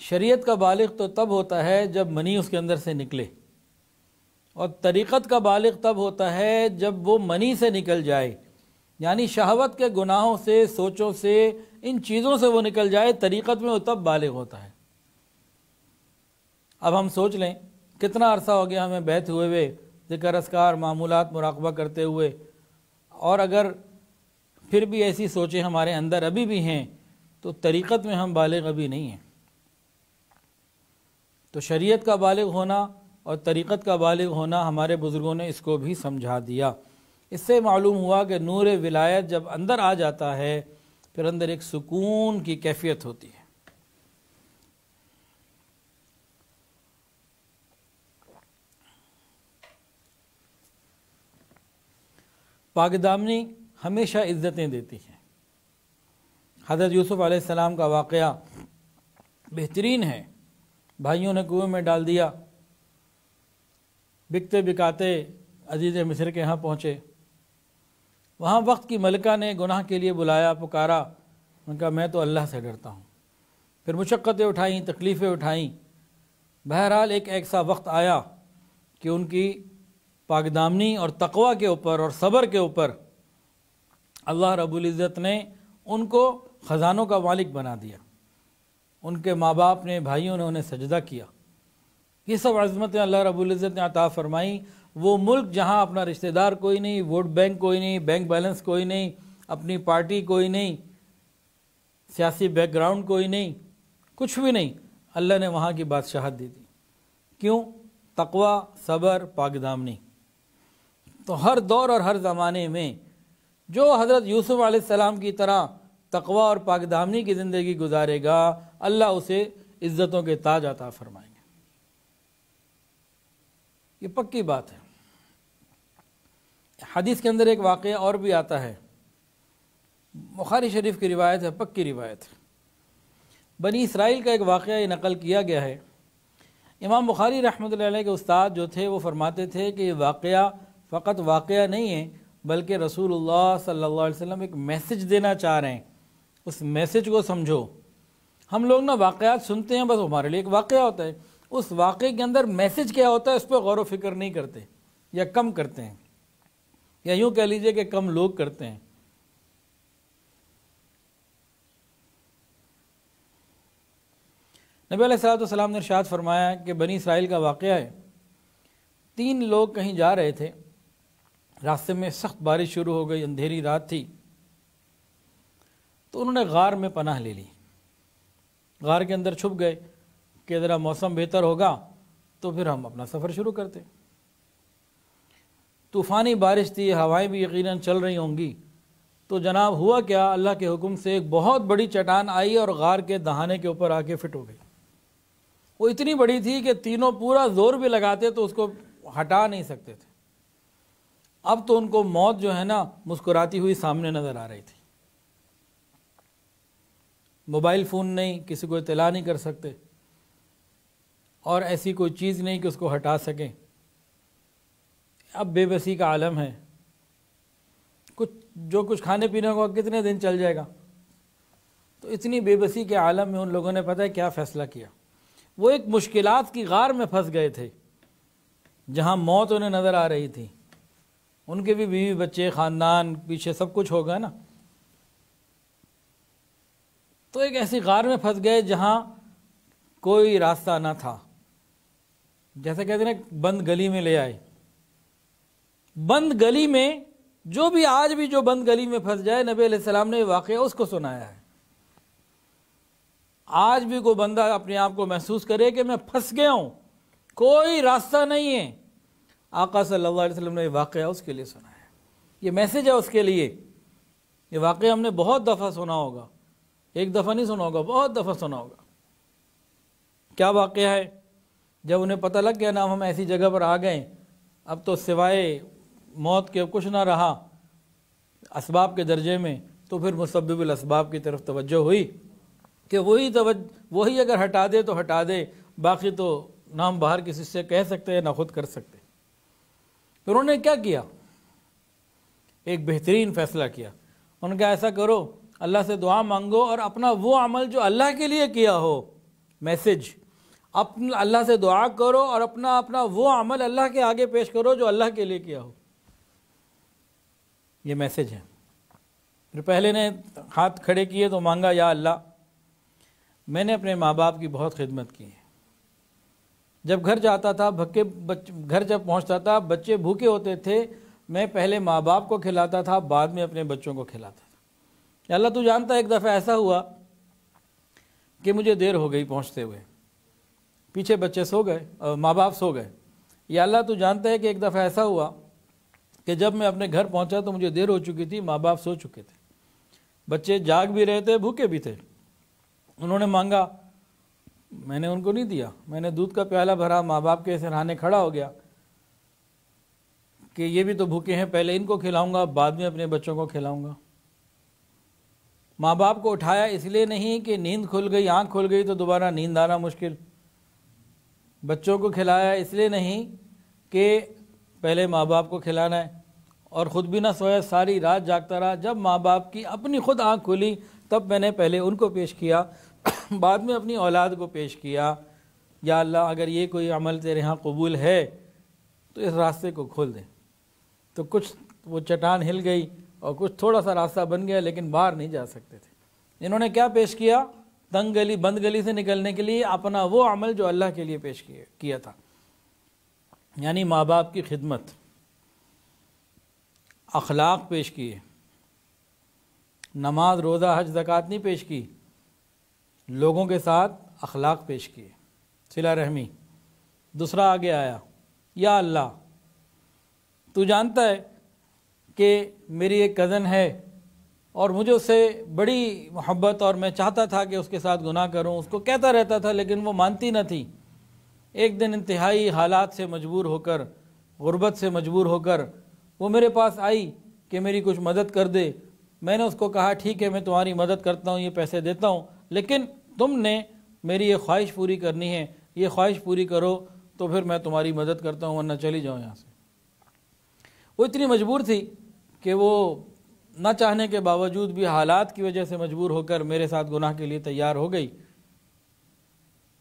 शरीयत का बालिग तो तब होता है जब मनी उसके अंदर से निकले और तरीक़त का बालिग तब होता है जब वो मनी से निकल जाए यानी शहावत के गुनाहों से सोचों से इन चीज़ों से वो निकल जाए तरीक़त में वो तब बालिग होता है अब हम सोच लें कितना अरसा हो गया हमें बैठे हुए हुए जिक्र असकार मामूलत मुराकबा करते हुए और अगर फिर भी ऐसी सोचें हमारे अंदर अभी भी हैं तो तरीक़त में हम बालग अभी नहीं हैं तो शरीयत का बालग होना और तरीक़त का बालग होना हमारे बुज़ुर्गों ने इसको भी समझा दिया इससे मालूम हुआ कि नूर विलायत जब अंदर आ जाता है फिर अंदर एक सुकून की कैफियत होती है पागदामनी हमेशा इज्जतें देती हैं हज़रत यूसुफ़ आसमाम का वाक़ बेहतरीन है भाइयों ने कुएं में डाल दिया बिकते बिकाते अजीज़ मिस्र के यहाँ पहुँचे वहाँ वक्त की मलिका ने गुनाह के लिए बुलाया पुकारा उनका मैं तो अल्लाह से डरता हूँ फिर मुशक्क़तें उठाईं तकलीफ़ें उठाईं बहरहाल एक ऐसा वक्त आया कि उनकी पागदामनी और तकवा के ऊपर और सब्र के ऊपर अल्लाह रबुल्ज़त ने उनको ख़जानों का मालिक बना दिया उनके माँ बाप ने भाइयों ने उन्हें सजदा किया ये सब अजमतें अल्लाह रबुल्ज़त ने अता फ़रमाई वो मुल्क जहाँ अपना रिश्तेदार कोई नहीं वोट बैंक कोई नहीं बैंक बैलेंस कोई नहीं अपनी पार्टी कोई नहीं सियासी बैकग्राउंड कोई नहीं कुछ भी नहीं अल्लाह ने वहाँ की बादशाहत दे दी क्यों तकवा सबर पागदामनी तो हर दौर और हर ज़माने में जो हज़रत यूसुफ़ सलाम की तरह तकवा और पाकदामनी की ज़िंदगी गुजारेगा अल्लाह उसे इज़्ज़तों के ताज अता फरमाएंगे ये पक्की बात है हदीस के अंदर एक वाक़ और भी आता है बुखारी शरीफ की रिवायत है पक्की रिवायत है बनी इसराइल का एक वाक़ ये नकल किया गया है इमाम बुखारी रहमत के उस्ताद जो थे वो फरमाते थे कि ये वाक़ फ़कत वाक़ नहीं है बल्कि रसूल सल्ला वसम एक मैसेज देना चाह रहे हैं उस मैसेज को समझो हम लोग ना वाक़ात सुनते हैं बस हमारे लिए एक वाक़ होता है उस वाक़े के अंदर मैसेज क्या होता है उस पर गौर वफ़िक्र नहीं करते या कम करते हैं या यूँ कह लीजिए कि कम लोग करते हैं नबी सलाम ने इर्शाद फरमाया कि बनी इसराइल का वाक़ है तीन लोग कहीं जा रहे थे रास्ते में सख्त बारिश शुरू हो गई अंधेरी रात थी तो उन्होंने गार में पनाह ले ली गार के अंदर छुप गए कि ज़रा मौसम बेहतर होगा तो फिर हम अपना सफ़र शुरू करते तूफ़ानी बारिश थी हवाएं भी यकीनन चल रही होंगी तो जनाब हुआ क्या अल्लाह के हुक्म से एक बहुत बड़ी चट्टान आई और गार के दहाने के ऊपर आके फिट हो गई वो इतनी बड़ी थी कि तीनों पूरा ज़ोर भी लगाते तो उसको हटा नहीं सकते थे अब तो उनको मौत जो है ना मुस्कुराती हुई सामने नज़र आ रही थी मोबाइल फ़ोन नहीं किसी को इतला नहीं कर सकते और ऐसी कोई चीज़ नहीं कि उसको हटा सकें अब बेबसी का आलम है कुछ जो कुछ खाने पीने को कितने दिन चल जाएगा तो इतनी बेबसी के आलम में उन लोगों ने पता है क्या फ़ैसला किया वो एक मुश्किलात की गार में फंस गए थे जहाँ मौत उन्हें नज़र आ रही थी उनके भी बीवी बच्चे ख़ानदान पीछे सब कुछ होगा ना तो एक ऐसी गार में फंस गए जहां कोई रास्ता ना था जैसे कहते ना बंद गली में ले आए बंद गली में जो भी आज भी जो बंद गली में फंस जाए नबी सलाम ने वाक़ उसको सुनाया है आज भी कोई बंदा अपने आप को महसूस करे कि मैं फंस गया हूं कोई रास्ता नहीं है आका सल्लल्लाहु अलैहि वसल्लम ने वाक़ उसके लिए सुना है ये मैसेज है उसके लिए ये वाक़ हमने बहुत दफ़ा सुना होगा एक दफ़ा नहीं सुना होगा बहुत दफ़ा सुना होगा क्या वाक़ है जब उन्हें पता लग गया ना हम ऐसी जगह पर आ गए अब तो सिवाय मौत के कुछ ना रहा इसबाब के दर्जे में तो फिर मुसब्बिल इसबाब की तरफ तोज्जो हुई कि वही तो वही अगर हटा दे तो हटा दे बाकी तो ना हम बाहर किसी से कह सकते हैं ना खुद कर सकते तो उन्होंने क्या किया एक बेहतरीन फैसला किया उनका ऐसा करो अल्लाह से दुआ मांगो और अपना वो अमल जो अल्लाह के लिए किया हो मैसेज अपना अल्लाह से दुआ करो और अपना अपना वो अमल अल्लाह के आगे पेश करो जो अल्लाह के लिए किया हो ये मैसेज है फिर पहले ने हाथ खड़े किए तो मांगा या अल्लाह मैंने अपने माँ बाप की बहुत खिदमत की है जब घर जाता था भक्के घर जब पहुंचता था बच्चे भूखे होते थे मैं पहले माँ बाप को खिलाता था बाद में अपने बच्चों को खिलाता था अल्लाह तू जानता एक दफ़ा ऐसा हुआ कि मुझे देर हो गई पहुँचते हुए पीछे बच्चे सो गए माँ बाप सो गए या अल्लाह तू जानता है कि एक दफ़ा ऐसा हुआ कि जब मैं अपने घर पहुँचा तो मुझे देर हो चुकी थी माँ बाप सो चुके थे बच्चे जाग भी रहे थे भूखे भी थे उन्होंने मांगा मैंने उनको नहीं दिया मैंने दूध का प्याला भरा माँ बाप के सिरहाने खड़ा हो गया कि ये भी तो भूखे हैं पहले इनको खिलाऊंगा बाद में अपने बच्चों को खिलाऊंगा माँ बाप को उठाया इसलिए नहीं कि नींद खुल गई आंख खुल गई तो दोबारा नींद आना मुश्किल बच्चों को खिलाया इसलिए नहीं कि पहले माँ बाप को खिलाना है और ख़ुद भी ना सोया सारी रात जागता रहा जब माँ बाप की अपनी खुद आंख खुली तब मैंने पहले उनको पेश किया बाद में अपनी औलाद को पेश किया या अल्लाह अगर ये कोई अमल तेरे यहाँ कबूल है तो इस रास्ते को खोल दें तो कुछ वो चट्टान हिल गई और कुछ थोड़ा सा रास्ता बन गया लेकिन बाहर नहीं जा सकते थे इन्होंने क्या पेश किया तंग गली बंद गली से निकलने के लिए अपना वो अमल जो अल्लाह के लिए पेश किया किया था यानी माँ बाप की खिदमत अखलाक पेश किए नमाज रोज़ा हज ज़क़़त नहीं पेश की लोगों के साथ अखलाक पेश किए सिला रहमी दूसरा आगे आया या अल्लाह तू जानता है कि मेरी एक कज़न है और मुझे उससे बड़ी मोहब्बत और मैं चाहता था कि उसके साथ गुनाह करूं उसको कहता रहता था लेकिन वो मानती न थी एक दिन इंतहाई हालात से मजबूर होकर गुर्बत से मजबूर होकर वो मेरे पास आई कि मेरी कुछ मदद कर दे मैंने उसको कहा ठीक है मैं तुम्हारी मदद करता हूँ ये पैसे देता हूँ लेकिन तुमने मेरी ये ख्वाहिश पूरी करनी है ये ख्वाहिश पूरी करो तो फिर मैं तुम्हारी मदद करता हूँ वरना चली जाऊँ यहाँ से वो इतनी मजबूर थी कि वो ना चाहने के बावजूद भी हालात की वजह से मजबूर होकर मेरे साथ गुनाह के लिए तैयार हो गई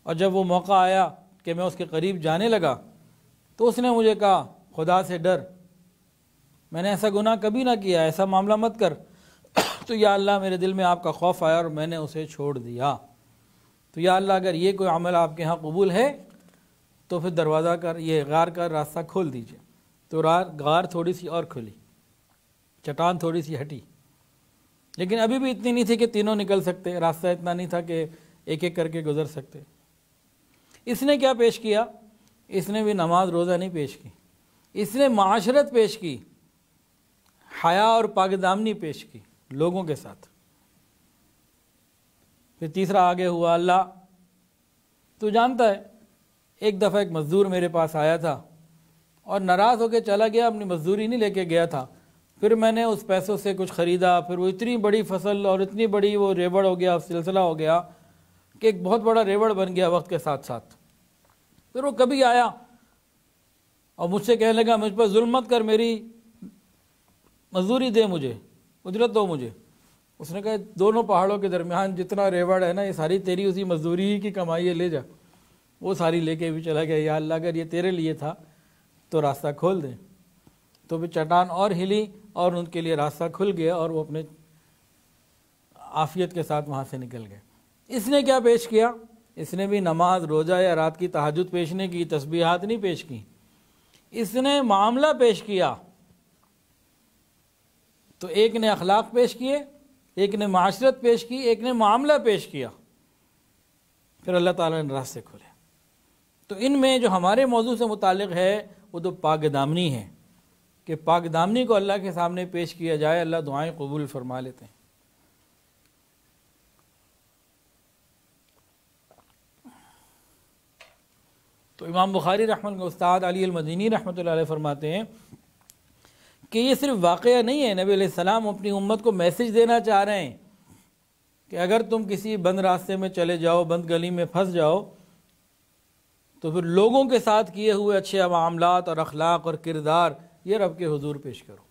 और जब वो मौका आया कि मैं उसके करीब जाने लगा तो उसने मुझे कहा खुदा से डर मैंने ऐसा गुनाह कभी ना किया ऐसा मामला मत कर तो या अल्लाह मेरे दिल में आपका खौफ आया और मैंने उसे छोड़ दिया तो या अल्लाह अगर ये कोई अमल आपके यहाँ कबूल है तो फिर दरवाज़ा कर ये गार का रास्ता खोल दीजिए तो रार गार थोड़ी सी और खुली चट्टान थोड़ी सी हटी लेकिन अभी भी इतनी नहीं थी कि तीनों निकल सकते रास्ता इतना नहीं था कि एक एक करके गुजर सकते इसने क्या पेश किया इसने भी नमाज रोज़ा नहीं पेश की इसने माशरत पेश की हया और पागदामनी पेश की लोगों के साथ फिर तीसरा आगे हुआ अल्लाह तो जानता है एक दफ़ा एक मज़दूर मेरे पास आया था और नाराज़ होकर चला गया अपनी मजदूरी नहीं लेके गया था फिर मैंने उस पैसों से कुछ ख़रीदा फिर वो इतनी बड़ी फसल और इतनी बड़ी वो रेवड़ हो गया सिलसिला हो गया कि एक बहुत बड़ा रेवड़ बन गया वक्त के साथ साथ फिर वो कभी आया और मुझसे कहने लगा मुझ पर जुल्मत मत कर मेरी मजदूरी दे मुझे उजरत दो मुझे उसने कहा दोनों पहाड़ों के दरमियान जितना रेवड़ है ना ये सारी तेरी उसी मजदूरी ही की कमाई है ले जा वो सारी लेके भी चला गया या अल्लाह अगर ये तेरे लिए था तो रास्ता खोल दें तो भी चट्टान और हिली और उनके लिए रास्ता खुल गया और वो अपने आफियत के साथ वहाँ से निकल गए इसने क्या पेश किया इसने भी नमाज रोज़ा या रात की तहजद पेश नहीं की तस्बीहात नहीं पेश की इसने मामला पेश किया तो एक ने अखलाक पेश किए एक ने माशरत पेश की एक ने मामला पेश किया फिर अल्लाह ताला ने रास्ते खोले तो इनमें जो हमारे मौजू से मुतल है वो तो पागदामनी है कि पागदामनी को अल्लाह के सामने पेश किया जाए अल्लाह दुआएं कबूल फरमा लेते हैं तो इमाम बुखारी रहमत उस्ताद अली अलमदीनी रहमत फरमाते हैं कि ये सिर्फ वाक़ नहीं है नबी सलाम अपनी उम्मत को मैसेज देना चाह रहे हैं कि अगर तुम किसी बंद रास्ते में चले जाओ बंद गली में फंस जाओ तो फिर लोगों के साथ किए हुए अच्छे मामला और अखलाक और किरदार ये रब के हजूर पेश करो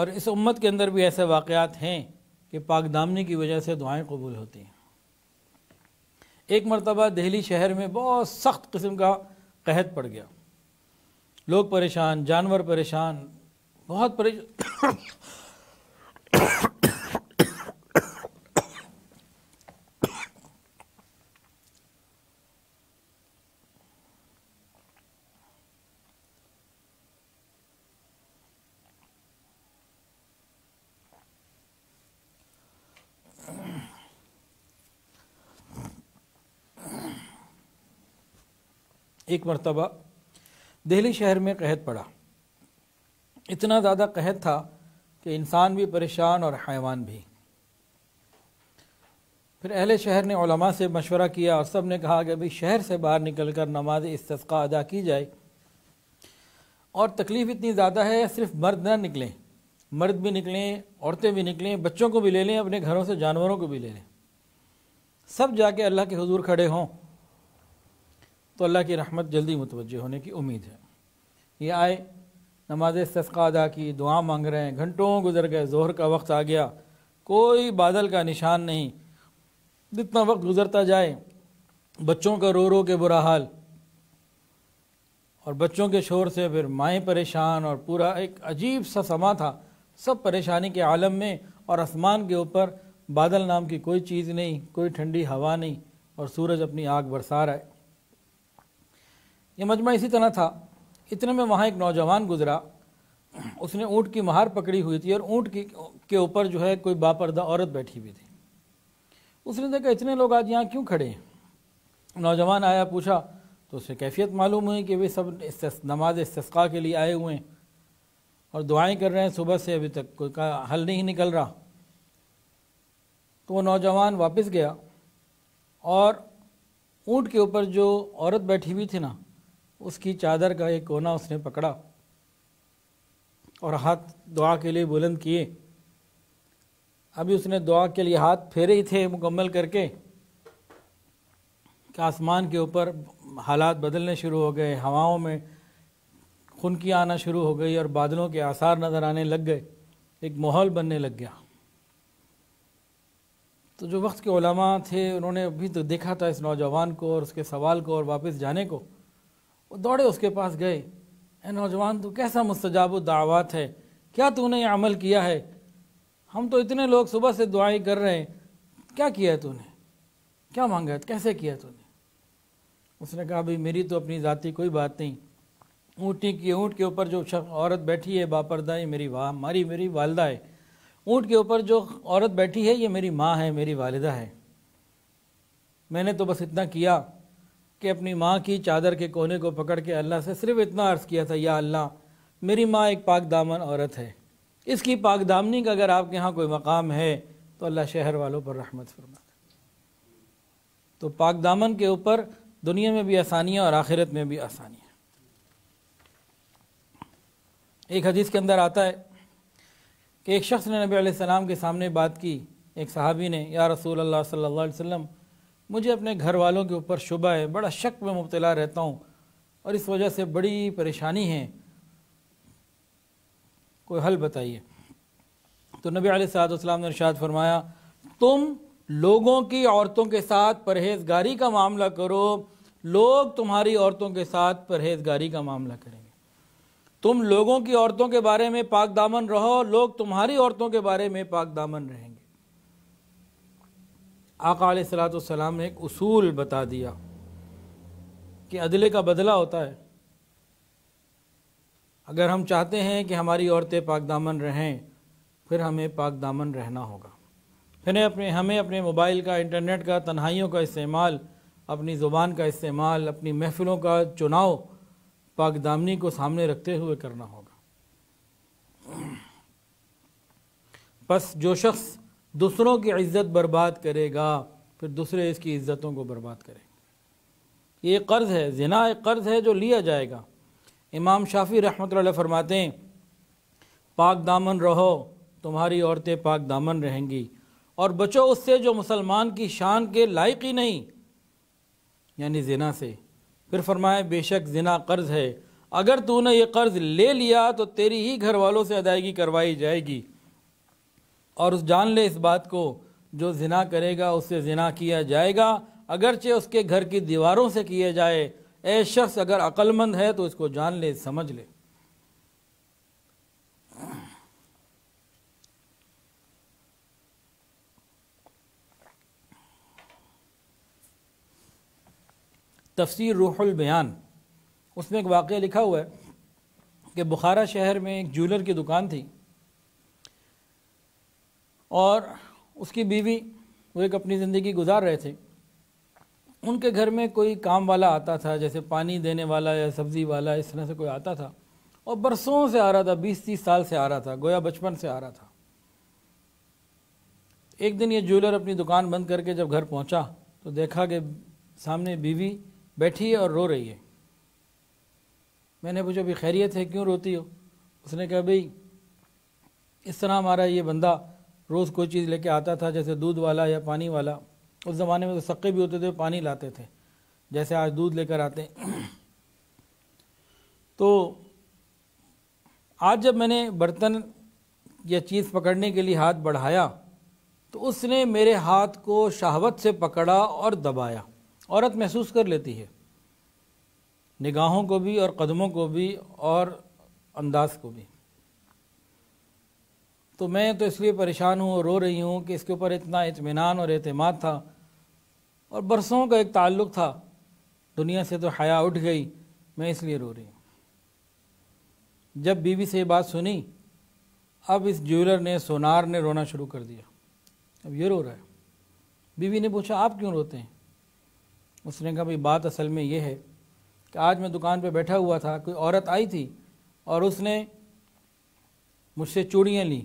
और इस उम्मत के अंदर भी ऐसे वाक़ात हैं कि पाकदामनी की वजह से दुआएं कबूल होती हैं एक मरतबा दहली शहर में बहुत सख्त किस्म का कहत पड़ गया लोग परेशान जानवर परेशान बहुत परेशान एक मरतबा दिल्ली शहर में कहत पड़ा इतना ज़्यादा कहत था कि इंसान भी परेशान और हैवान भी फिर अहले शहर ने से मशवरा किया और सब ने कहा कि अभी शहर से बाहर निकल कर नमाज इसका अदा की जाए और तकलीफ़ इतनी ज़्यादा है सिर्फ मर्द ना निकलें मर्द भी निकलें औरतें भी निकलें बच्चों को भी ले लें अपने घरों से जानवरों को भी ले लें सब जाके अल्लाह के हजूर खड़े हों तो अल्लाह की रहमत जल्दी मुतवजह होने की उम्मीद है ये आए नमाज सस्का अदा की दुआ मांग रहे हैं घंटों गुजर गए जोहर का वक्त आ गया कोई बादल का निशान नहीं जितना वक्त गुजरता जाए बच्चों का रो रो के बुरा हाल और बच्चों के शोर से फिर माएँ परेशान और पूरा एक अजीब सा समा था सब परेशानी के आलम में और आसमान के ऊपर बादल नाम की कोई चीज़ नहीं कोई ठंडी हवा नहीं और सूरज अपनी आग बरसा रहा है यह मजमा इसी तरह था इतने में वहाँ एक नौजवान गुजरा उसने ऊँट की महार पकड़ी हुई थी और ऊँट की के ऊपर जो है कोई बापरदा औरत बैठी हुई थी उसने देखा इतने लोग आज यहाँ क्यों खड़े हैं नौजवान आया पूछा तो उसे कैफियत मालूम हुई कि वे सब नमाज इस के लिए आए हुए हैं और दुआएं कर रहे हैं सुबह से अभी तक कोई का हल नहीं निकल रहा तो वो नौजवान वापस गया और ऊँट के ऊपर जो औरत बैठी हुई थी ना उसकी चादर का एक कोना उसने पकड़ा और हाथ दुआ के लिए बुलंद किए अभी उसने दुआ के लिए हाथ फेरे ही थे मुकम्मल करके कि आसमान के ऊपर हालात बदलने शुरू हो गए हवाओं में खुनकी आना शुरू हो गई और बादलों के आसार नज़र आने लग गए एक माहौल बनने लग गया तो जो वक्त के थे उन्होंने अभी तो देखा था इस नौजवान को और उसके सवाल को और वापस जाने को वो दौड़े उसके पास गए ए नौजवान तो कैसा मुस्तजाब दावत है क्या तूने ये अमल किया है हम तो इतने लोग सुबह से दुआई कर रहे हैं क्या किया है तूने क्या मांगा है कैसे किया तूने उसने कहा भाई मेरी तो अपनी ज़ाती कोई बात नहीं ऊँटी की ऊँट के ऊपर जो औरत बैठी है बापरदा मेरी वाह मारी मेरी वालदा है ऊँट के ऊपर जो औरत बैठी है ये मेरी माँ है मेरी वालदा है मैंने तो बस इतना किया कि अपनी माँ की चादर के कोने को पकड़ के अल्लाह से सिर्फ इतना अर्ज़ किया था या अल्लाह मेरी माँ एक पाक दामन औरत है इसकी पाक दामनी का अगर आपके यहाँ कोई मकाम है तो अल्लाह शहर वालों पर रहमत फरमा तो पाक दामन के ऊपर दुनिया में भी आसानियाँ और आखिरत में भी आसानियाँ एक हदीस के अंदर आता है कि एक शख्स ने नबी सलाम के सामने बात की एक सहाबी ने या रसूल अल्लाह सल्लल्लाहु अलैहि वसल्लम मुझे अपने घर वालों के ऊपर शुबा है बड़ा शक में मुबतला रहता हूँ और इस वजह से बड़ी परेशानी है कोई हल बताइए तो नबी सादम ने इरशाद फरमाया तुम लोगों की औरतों के साथ परहेजगारी का मामला करो लोग तुम्हारी औरतों के साथ परहेजगारी का मामला करेंगे तुम लोगों की औरतों के बारे में पाक दामन रहो लोग तुम्हारी औरतों के बारे में पाक दामन रहेंगे आका सलाम ने एक उसूल बता दिया कि अदले का बदला होता है अगर हम चाहते हैं कि हमारी औरतें पाक दामन रहें फिर हमें पाक दामन रहना होगा फिर अपने हमें अपने मोबाइल का इंटरनेट का तन्हाइयों का इस्तेमाल अपनी ज़ुबान का इस्तेमाल अपनी महफ़िलों का चुनाव पाक दामनी को सामने रखते हुए करना होगा बस जो शख्स दूसरों की इज्जत बर्बाद करेगा फिर दूसरे इसकी इज्जतों को बर्बाद करेंगे ये कर्ज़ है ज़िना एक कर्ज़ है जो लिया जाएगा इमाम शाफी रहमत फरमाते हैं पाक दामन रहो तुम्हारी औरतें पाक दामन रहेंगी और बचो उससे जो मुसलमान की शान के लायक ही नहीं यानी जना से फिर फरमाए बेशक जना कर्ज़ है अगर तूने ये कर्ज़ ले लिया तो तेरी ही घर वालों से अदायगी करवाई जाएगी और उस जान ले इस बात को जो जिना करेगा उससे जिना किया जाएगा अगरचे उसके घर की दीवारों से किया जाए ऐ शख्स अगर अक्लमंद है तो इसको जान ले समझ ले तफसीर रूहुल बयान उसमें एक वाक़ लिखा हुआ है कि बुखारा शहर में एक ज्वेलर की दुकान थी और उसकी बीवी वो एक अपनी ज़िंदगी गुजार रहे थे उनके घर में कोई काम वाला आता था जैसे पानी देने वाला या सब्ज़ी वाला इस तरह से कोई आता था और बरसों से आ रहा था बीस तीस साल से आ रहा था गोया बचपन से आ रहा था एक दिन ये ज्वेलर अपनी दुकान बंद करके जब घर पहुंचा तो देखा कि सामने बीवी बैठी है और रो रही है मैंने पूछा भी खैरियत है क्यों रोती हो उसने कहा भाई इस तरह हमारा ये बंदा रोज़ कोई चीज़ लेके आता था जैसे दूध वाला या पानी वाला उस ज़माने में तो सक्के भी होते थे पानी लाते थे जैसे आज दूध लेकर आते तो आज जब मैंने बर्तन या चीज़ पकड़ने के लिए हाथ बढ़ाया तो उसने मेरे हाथ को शहावत से पकड़ा और दबाया औरत महसूस कर लेती है निगाहों को भी और कदमों को भी और अंदाज को भी तो मैं तो इसलिए परेशान हूँ और रो रही हूँ कि इसके ऊपर इतना इतमान और अतमाद था और बरसों का एक ताल्लुक़ था दुनिया से तो हया उठ गई मैं इसलिए रो रही हूँ जब बीवी से ये बात सुनी अब इस ज्वेलर ने सोनार ने रोना शुरू कर दिया अब ये रो रहा है बीवी ने पूछा आप क्यों रोते हैं उसने कहा भाई बात असल में ये है कि आज मैं दुकान पे बैठा हुआ था कोई औरत आई थी और उसने मुझसे चूड़ियाँ लीं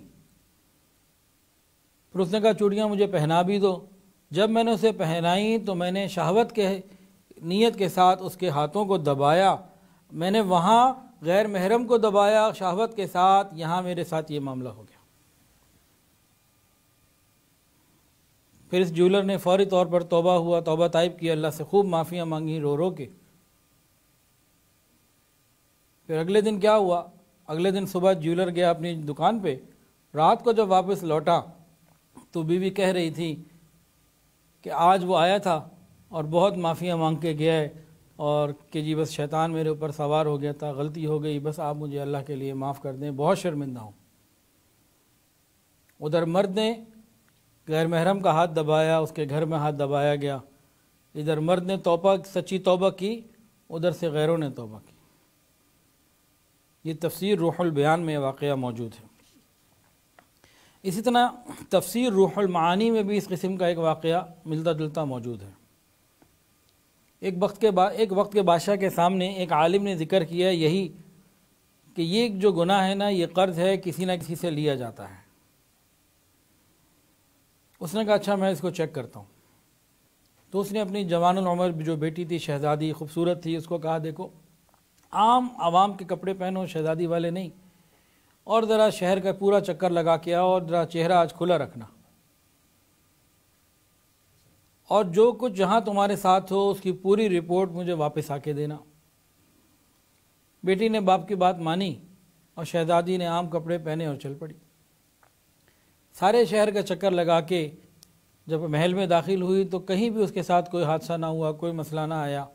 फिर उसने कहा चूड़ियाँ मुझे पहना भी दो जब मैंने उसे पहनाई तो मैंने शहावत के नीयत के साथ उसके हाथों को दबाया मैंने वहाँ गैर महरम को दबाया शहावत के साथ यहाँ मेरे साथ ये मामला हो गया फिर इस जूलर ने फौरी तौर पर तोबा हुआ तोबा तयब किया अल्लाह से खूब माफ़ियाँ मांगी रो रो के फिर अगले दिन क्या हुआ अगले दिन सुबह ज्वेलर गया अपनी दुकान पे रात को जब वापस लौटा तो बीवी कह रही थी कि आज वो आया था और बहुत माफ़ियाँ मांग के गया है और कि जी बस शैतान मेरे ऊपर सवार हो गया था गलती हो गई बस आप मुझे अल्लाह के लिए माफ़ कर दें बहुत शर्मिंदा हूँ उधर मर्द ने गैर महरम का हाथ दबाया उसके घर में हाथ दबाया गया इधर मर्द ने तोबा सच्ची तोबा की उधर से गैरों ने तोबा की ये तफसीर रूहुल बयान में वाक़ मौजूद है इसी तरह तफसीर रूहमानी में भी इस किस्म का एक वाक़ मिलता जुलता मौजूद है एक वक्त के बाद एक वक्त के बादशाह के सामने एक आलिम ने जिक्र किया यही कि ये जो गुनाह है ना ये कर्ज़ है किसी ना किसी से लिया जाता है उसने कहा अच्छा मैं इसको चेक करता हूँ तो उसने अपनी जवान उम्र जो बेटी थी शहज़ादी खूबसूरत थी उसको कहा देखो आम आवाम के कपड़े पहनो शहज़ादी वाले नहीं और ज़रा शहर का पूरा चक्कर लगा के आओ और ज़रा चेहरा आज खुला रखना और जो कुछ जहाँ तुम्हारे साथ हो उसकी पूरी रिपोर्ट मुझे वापस आके देना बेटी ने बाप की बात मानी और शहजादी ने आम कपड़े पहने और चल पड़ी सारे शहर का चक्कर लगा के जब महल में दाखिल हुई तो कहीं भी उसके साथ कोई हादसा ना हुआ कोई मसला ना आया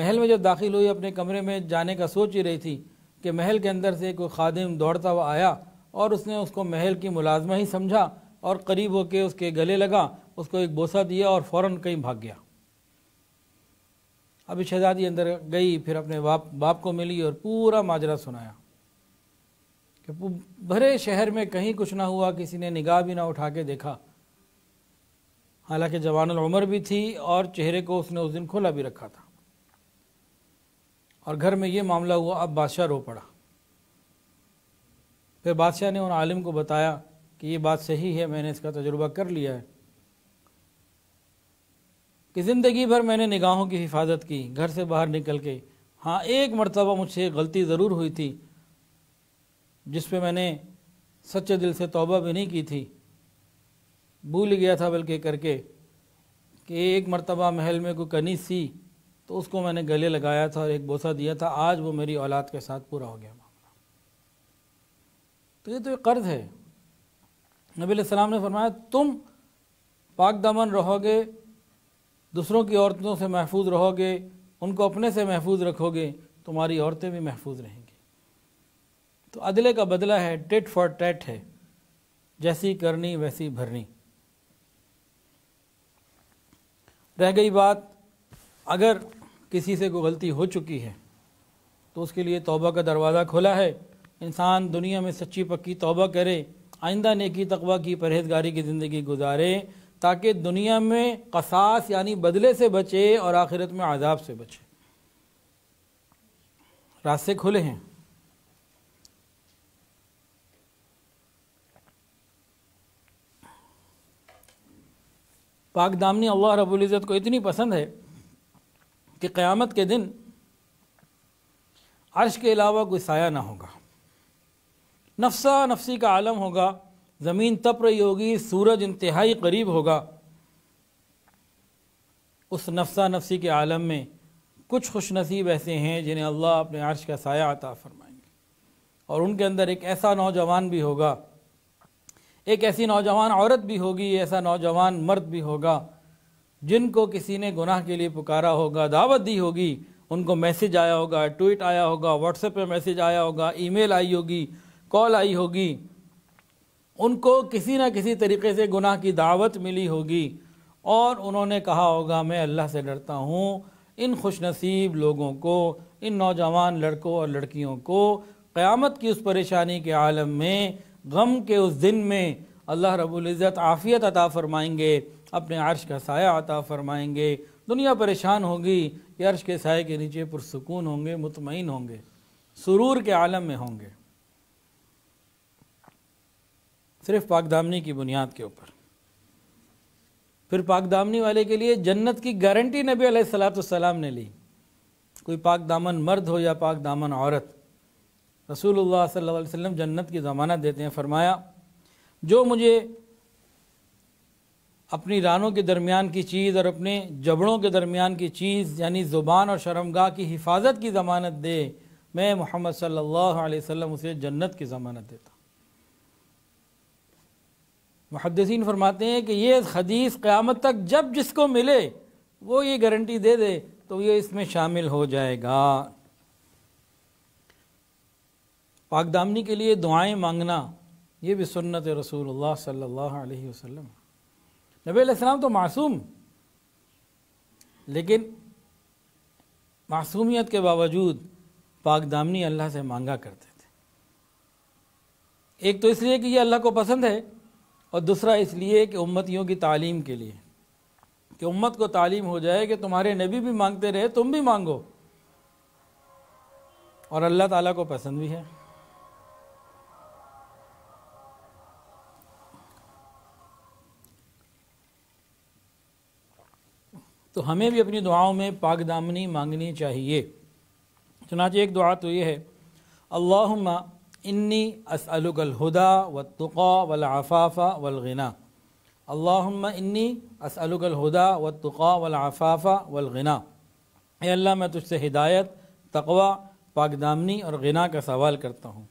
महल में जब दाखिल हुई अपने कमरे में जाने का सोच ही रही थी कि महल के अंदर से कोई खादिम दौड़ता हुआ आया और उसने उसको महल की मुलाजमा ही समझा और करीब होके उसके गले लगा उसको एक बोसा दिया और फ़ौर कहीं भाग गया अभी शहजादी अंदर गई फिर अपने बाप बाप को मिली और पूरा माजरा सुनाया कि भरे शहर में कहीं कुछ ना हुआ किसी ने निगाह भी ना उठा के देखा हालांकि जवान उम्र भी थी और चेहरे को उसने उस दिन खोला भी रखा था और घर में ये मामला हुआ अब बादशाह रो पड़ा फिर बादशाह ने उन आलिम को बताया कि ये बात सही है मैंने इसका तजुर्बा कर लिया है कि ज़िंदगी भर मैंने निगाहों की हिफाजत की घर से बाहर निकल के हाँ एक मरतबा मुझसे गलती ज़रूर हुई थी जिस पे मैंने सच्चे दिल से तौबा भी नहीं की थी भूल गया था बल्कि करके कि एक मरतबा महल में कोई कनी सी तो उसको मैंने गले लगाया था और एक बोसा दिया था आज वो मेरी औलाद के साथ पूरा हो गया मामला तो ये तो एक कर्ज है नबी सलाम ने फरमाया तुम पाक दामन रहोगे दूसरों की औरतों से महफूज रहोगे उनको अपने से महफूज रखोगे तुम्हारी औरतें भी महफूज रहेंगी तो अदले का बदला है टेट फॉर टेट है जैसी करनी वैसी भरनी रह गई बात अगर किसी से कोई गलती हो चुकी है तो उसके लिए तौबा का दरवाज़ा खुला है इंसान दुनिया में सच्ची पक्की तौबा करे आइंदा नेकी तकबा की परहेजगारी की ज़िंदगी गुजारे ताकि दुनिया में कसास यानी बदले से बचे और आखिरत में आज़ाब से बचे रास्ते खुले हैं पाक दामनी अल्लाह रबुल्ज़त को इतनी पसंद है कि क़यामत के दिन अर्श के अलावा कोई साया ना होगा नफसा नफसी का आलम होगा ज़मीन तप रही होगी सूरज इंतहाई करीब होगा उस नफसा नफसी के आलम में कुछ खुश नसीब ऐसे हैं जिन्हें अल्लाह अपने अर्श का साया अता फरमाएंगे और उनके अंदर एक ऐसा नौजवान भी होगा एक ऐसी नौजवान औरत भी होगी ऐसा नौजवान मर्द भी होगा जिनको किसी ने गुनाह के लिए पुकारा होगा दावत दी होगी उनको मैसेज आया होगा ट्वीट आया होगा व्हाट्सएप पे मैसेज आया होगा ईमेल आई होगी कॉल आई होगी उनको किसी न किसी तरीके से गुनाह की दावत मिली होगी और उन्होंने कहा होगा मैं अल्लाह से डरता हूँ इन खुश नसीब लोगों को इन नौजवान लड़कों और लड़कियों को क़्यामत की उस परेशानी के आलम में गम के उस दिन में अल्लाह रबुल्ज़त आफ़ियत अता फ़रमाएंगे अपने अर्श का साया आता फरमाएंगे दुनिया परेशान होगी कि अर्श के साय के नीचे पुरसकून होंगे मुतमिन होंगे सुरूर के आलम में होंगे सिर्फ पाकदामनी की बुनियाद के ऊपर फिर पाकदामनी वाले के लिए जन्नत की गारंटी नबी सलाम ने ली कोई पाक दामन मर्द हो या पाक दामन औरत रसूलुल्लाह सल्लल्लाहु अलैहि वसल्लम जन्नत की ज़मानत देते हैं फरमाया जो मुझे अपनी रानों के दरमियान की चीज़ और अपने जबड़ों के दरमियान की चीज़ यानी ज़ुबान और शर्मगा की हिफाजत की ज़मानत दे मैं मोहम्मद सल्लल्लाहु अलैहि वसल्लम उसे जन्नत की ज़मानत देता मुहदसिन फरमाते हैं कि ये हदीस क़्यामत तक जब जिसको मिले वो ये गारंटी दे दे तो ये इसमें शामिल हो जाएगा पाकदामनी के लिए दुआएं मांगना ये भी सुन्नत रसूल सल्लल्लाहु अलैहि वसल्लम नबी तो मासूम लेकिन मासूमियत के बावजूद पाक दामनी अल्लाह से मांगा करते थे एक तो इसलिए कि यह अल्लाह को पसंद है और दूसरा इसलिए कि उम्मतियों की तालीम के लिए कि उम्मत को तालीम हो जाए कि तुम्हारे नबी भी मांगते रहे तुम भी मांगो और अल्लाह ताला को पसंद भी है तो हमें भी अपनी दुआओं में पाक दामनी मांगनी चाहिए चुनाच एक दुआ तो ये है अल्ला इन्नी असअलुगलहुदा व तुक़ा वलाफ़ाफ़ा वलगना अल्ला इन्नी असअलुगलहुदा व तुक़ा आफाफा वलगना ए अल्लाह मैं तुझसे हिदायत तकवा दामनी और गना का सवाल करता हूँ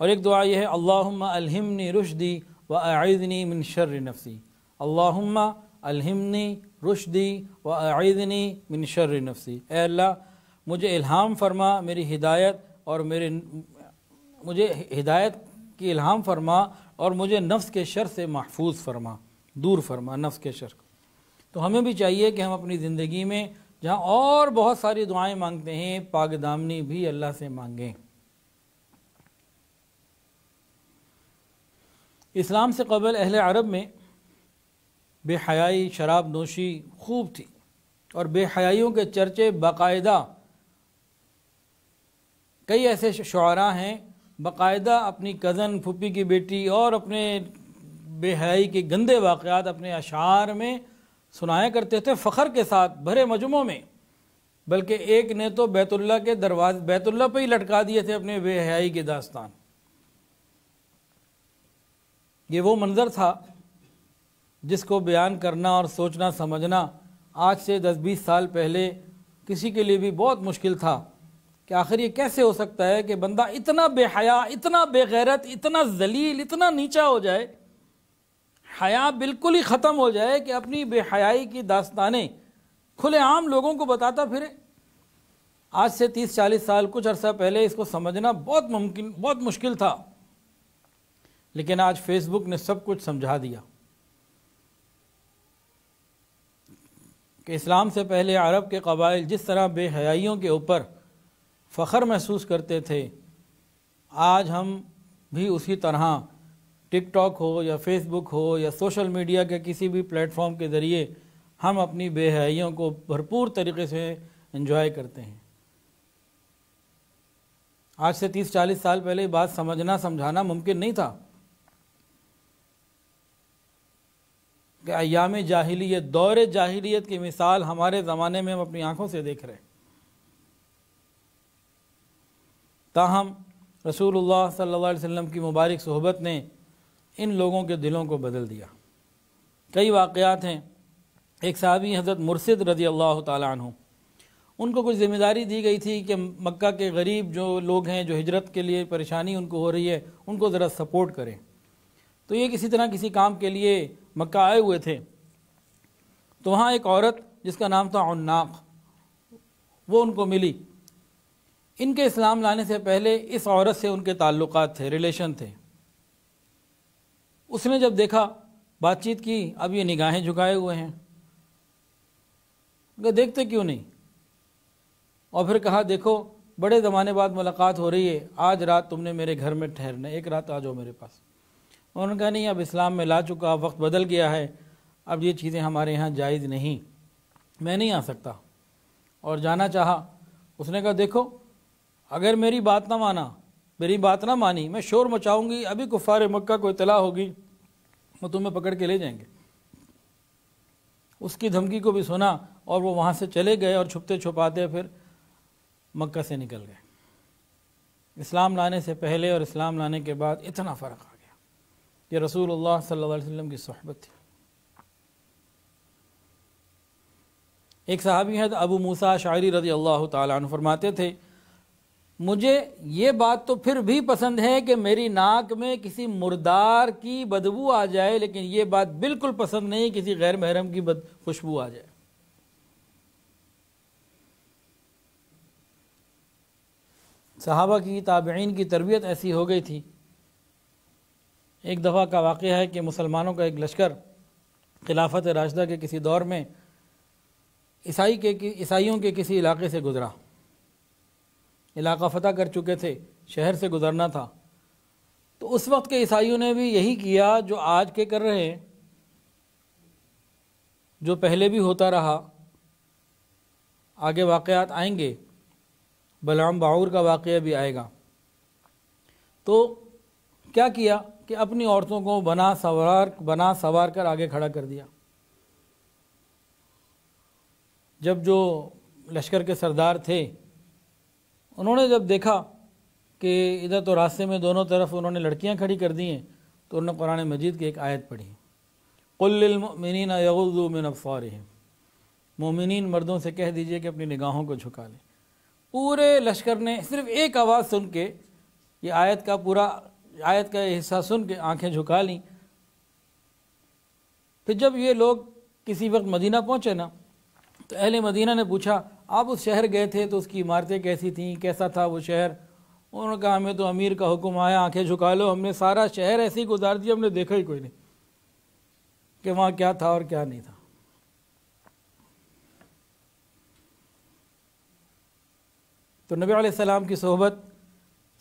और एक दुआ यह है अल्लाहुम्मा अलहमनी रुशदी व आयदनी मिन शर्र नफसी अल्लाहुम्मा अलहमनी रुशदी व आयदनी मिन शर नफसी अल्लाह मुझे इल्हाम फरमा मेरी हिदायत और मेरे मुझे हिदायत की इल्हाम फरमा और मुझे नफ्स के शर से महफूज फरमा दूर फरमा नफ्स के शर तो हमें भी चाहिए कि हम अपनी ज़िंदगी में जहाँ और बहुत सारी दुआएं मांगते हैं पागदामनी भी अल्लाह से मांगें इस्लाम से कबल अहल अरब में बेहयाई शराब नोशी खूब थी और बेहयाइयों के चर्चे बाकायदा कई ऐसे शुरा हैं बाकायदा अपनी कज़न फुपी की बेटी और अपने बेहयाई के गंदे वाक़ात अपने अशार में सुनाया करते थे फ़खर के साथ भरे मजमों में बल्कि एक ने तो बैतुल्ला के दरवाजे बैतुल्ला पर ही लटका दिए थे अपने बेहयाई के दास्तान ये वो मंज़र था जिसको बयान करना और सोचना समझना आज से 10-20 साल पहले किसी के लिए भी बहुत मुश्किल था कि आखिर ये कैसे हो सकता है कि बंदा इतना बेहया इतना बेगैरत इतना जलील इतना नीचा हो जाए हया बिल्कुल ही ख़त्म हो जाए कि अपनी बेहयाई की दास्तानें आम लोगों को बताता फिरे आज से 30-40 साल कुछ अर्सा पहले इसको समझना बहुत मुमकिन बहुत मुश्किल था लेकिन आज फेसबुक ने सब कुछ समझा दिया कि इस्लाम से पहले अरब के कबाइल जिस तरह बेहयाइयों के ऊपर फ़ख्र महसूस करते थे आज हम भी उसी तरह टिकटॉक हो या फेसबुक हो या सोशल मीडिया के किसी भी प्लेटफॉर्म के ज़रिए हम अपनी बेहयाइयों को भरपूर तरीके से इन्जॉय करते हैं आज से तीस चालीस साल पहले बात समझना समझाना मुमकिन नहीं था कि अयाम जाहिलियत दौर जाहिलियत की मिसाल हमारे ज़माने में हम अपनी आँखों से देख रहे हैं ताहम रसूल सल्ला अलैहि की मुबारक सहबत ने इन लोगों के दिलों को बदल दिया कई वाक़ात हैं एक सहाबी हज़रत मुर्सिद रज़ी अल्लाह तु उनको कुछ ज़िम्मेदारी दी गई थी कि मक्का के गरीब जो लोग हैं जो हिजरत के लिए परेशानी उनको हो रही है उनको ज़रा सपोर्ट करें तो ये किसी तरह किसी काम के लिए मक्का आए हुए थे तो वहाँ एक औरत जिसका नाम था उन्नाक वो उनको मिली इनके इस्लाम लाने से पहले इस औरत से उनके ताल्लुक थे रिलेशन थे उसने जब देखा बातचीत की अब ये निगाहें झुकाए हुए हैं देखते क्यों नहीं और फिर कहा देखो बड़े ज़माने बाद मुलाकात हो रही है आज रात तुमने मेरे घर में ठहरना एक रात आ जाओ मेरे पास उन्होंने कहा नहीं अब इस्लाम में ला चुका वक्त बदल गया है अब ये चीज़ें हमारे यहाँ जायज़ नहीं मैं नहीं आ सकता और जाना चाहा उसने कहा देखो अगर मेरी बात ना माना मेरी बात ना मानी मैं शोर मचाऊंगी अभी कुफार मक्का को इतला होगी वो तुम्हें पकड़ के ले जाएंगे उसकी धमकी को भी सुना और वो वहाँ से चले गए और छुपते छुपाते फिर मक्का से निकल गए इस्लाम लाने से पहले और इस्लाम लाने के बाद इतना फ़र्क ये रसूल सल्लल्लाहु अलैहि की सहबत थी एक सहाबी है तो अबू मूसा शायरी रजी अल्लाह तु फरमाते थे मुझे ये बात तो फिर भी पसंद है कि मेरी नाक में किसी मुर्दार की बदबू आ जाए लेकिन ये बात बिल्कुल पसंद नहीं किसी गैर महरम की बद खुशबू आ जाए सहाबा की ताबेन की तरबियत ऐसी हो गई थी एक दफ़ा का वाक़ है कि मुसलमानों का एक लश्कर खिलाफत राशदा के किसी दौर में ईसाई के ईसाइयों के किसी इलाके से गुज़रा इलाका फ़तह कर चुके थे शहर से गुज़रना था तो उस वक्त के ईसाइयों ने भी यही किया जो आज के कर रहे हैं जो पहले भी होता रहा आगे वाक़ात आएंगे बलराम बाऊर का वाक़ भी आएगा तो क्या किया कि अपनी औरतों को बना सवार बना सवार कर आगे खड़ा कर दिया जब जो लश्कर के सरदार थे उन्होंने जब देखा कि इधर तो रास्ते में दोनों तरफ उन्होंने लड़कियां खड़ी कर दी हैं तो उन्होंने कुरान मजीद की एक आयत पढ़ी कुल्लिन यगुजुमिन अफ़ार मोमिन मर्दों से कह दीजिए कि अपनी निगाहों को झुका लें पूरे लश्कर ने सिर्फ एक आवाज़ सुन के ये आयत का पूरा आयत का हिस्सा सुन के आंखें झुका लीं फिर जब ये लोग किसी वक्त मदीना पहुँचे ना तो अहले मदीना ने पूछा आप उस शहर गए थे तो उसकी इमारतें कैसी थीं कैसा था वो शहर उन्होंने कहा हमें तो अमीर का हुक्म आया आंखें झुका लो हमने सारा शहर ऐसे ही गुजार दिया हमने देखा ही कोई नहीं कि वहाँ क्या था और क्या नहीं था तो नबी सलाम की सोहबत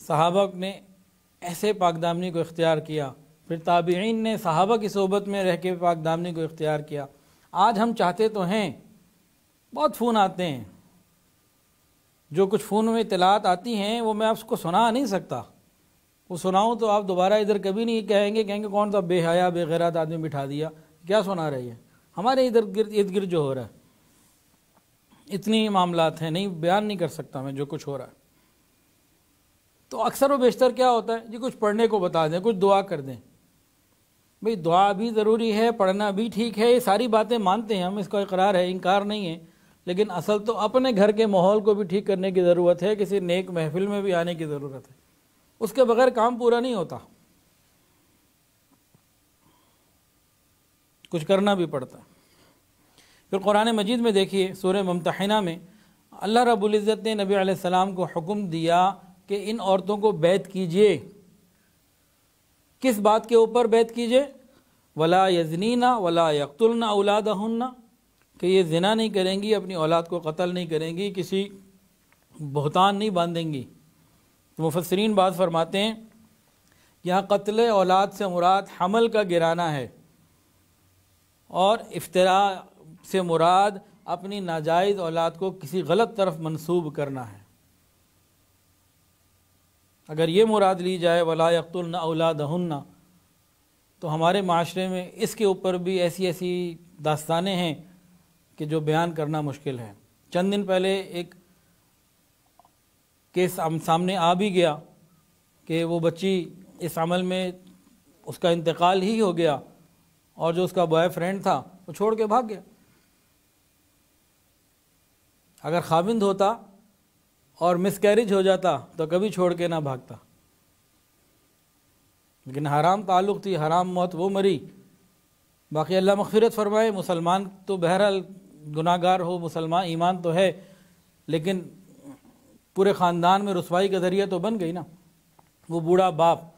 सहाबा ने ऐसे पाकदामनी को इख्तियार किया फिर ताबीन ने सहाबा की सोबत में रह के पाकदामनी को इख्तियार किया आज हम चाहते तो हैं बहुत फ़ोन आते हैं जो कुछ फ़ोन में इतलात आती हैं वो मैं आपको सुना नहीं सकता वो सुनाऊँ तो आप दोबारा इधर कभी नहीं कहेंगे कहेंगे कौन सा तो बेहया बेगैरत आदमी बिठा दिया क्या सुना रही है हमारे इधर गिर्द इर्द गिर्द जो हो रहा है इतनी मामला हैं नहीं बयान नहीं कर सकता मैं जो कुछ हो रहा है तो अक्सर व बेशतर क्या होता है जी कुछ पढ़ने को बता दें कुछ दुआ कर दें भाई दुआ भी ज़रूरी है पढ़ना भी ठीक है ये सारी बातें मानते हैं हम इसका इकरार है इनकार नहीं है लेकिन असल तो अपने घर के माहौल को भी ठीक करने की ज़रूरत है किसी नेक महफिल में भी आने की ज़रूरत है उसके बगैर काम पूरा नहीं होता कुछ करना भी पड़ता है फिर कुरान मजीद में देखिए सूर्य ममतहना में अल्लाह रबुल्ज़त ने नबी सलाम को हुक्म दिया कि इन औरतों को बैत कीजिए किस बात के ऊपर बैत कीजिए वला यजनीना वला यकतुलना औलादहुन्ना कि ये जिना नहीं करेंगी अपनी औलाद को कत्ल नहीं करेंगी किसी बहतान नहीं बांधेंगी तो मुफसरीन बात फरमाते हैं यहाँ कत्ल औलाद से मुराद हमल का गिराना है और इफ्तरा से मुराद अपनी नाजायज़ औलाद को किसी गलत तरफ मंसूब करना है अगर ये मुराद ली जाए वला यकतुल्न औलादहन्ना तो हमारे माशरे में इसके ऊपर भी ऐसी ऐसी दास्तानें हैं कि जो बयान करना मुश्किल है चंद दिन पहले एक केस सामने आ भी गया कि वो बच्ची इस अमल में उसका इंतकाल ही हो गया और जो उसका बॉयफ्रेंड था वो छोड़ के भाग गया अगर खाविंद होता और कैरिज हो जाता तो कभी छोड़ के ना भागता लेकिन हराम ताल्लुक थी हराम मौत वो मरी बाकी अल्लाह मखफिरत फरमाए मुसलमान तो बहरहाल गुनागार हो मुसलमान ईमान तो है लेकिन पूरे ख़ानदान में रसवाई का ज़रिया तो बन गई ना वो बूढ़ा बाप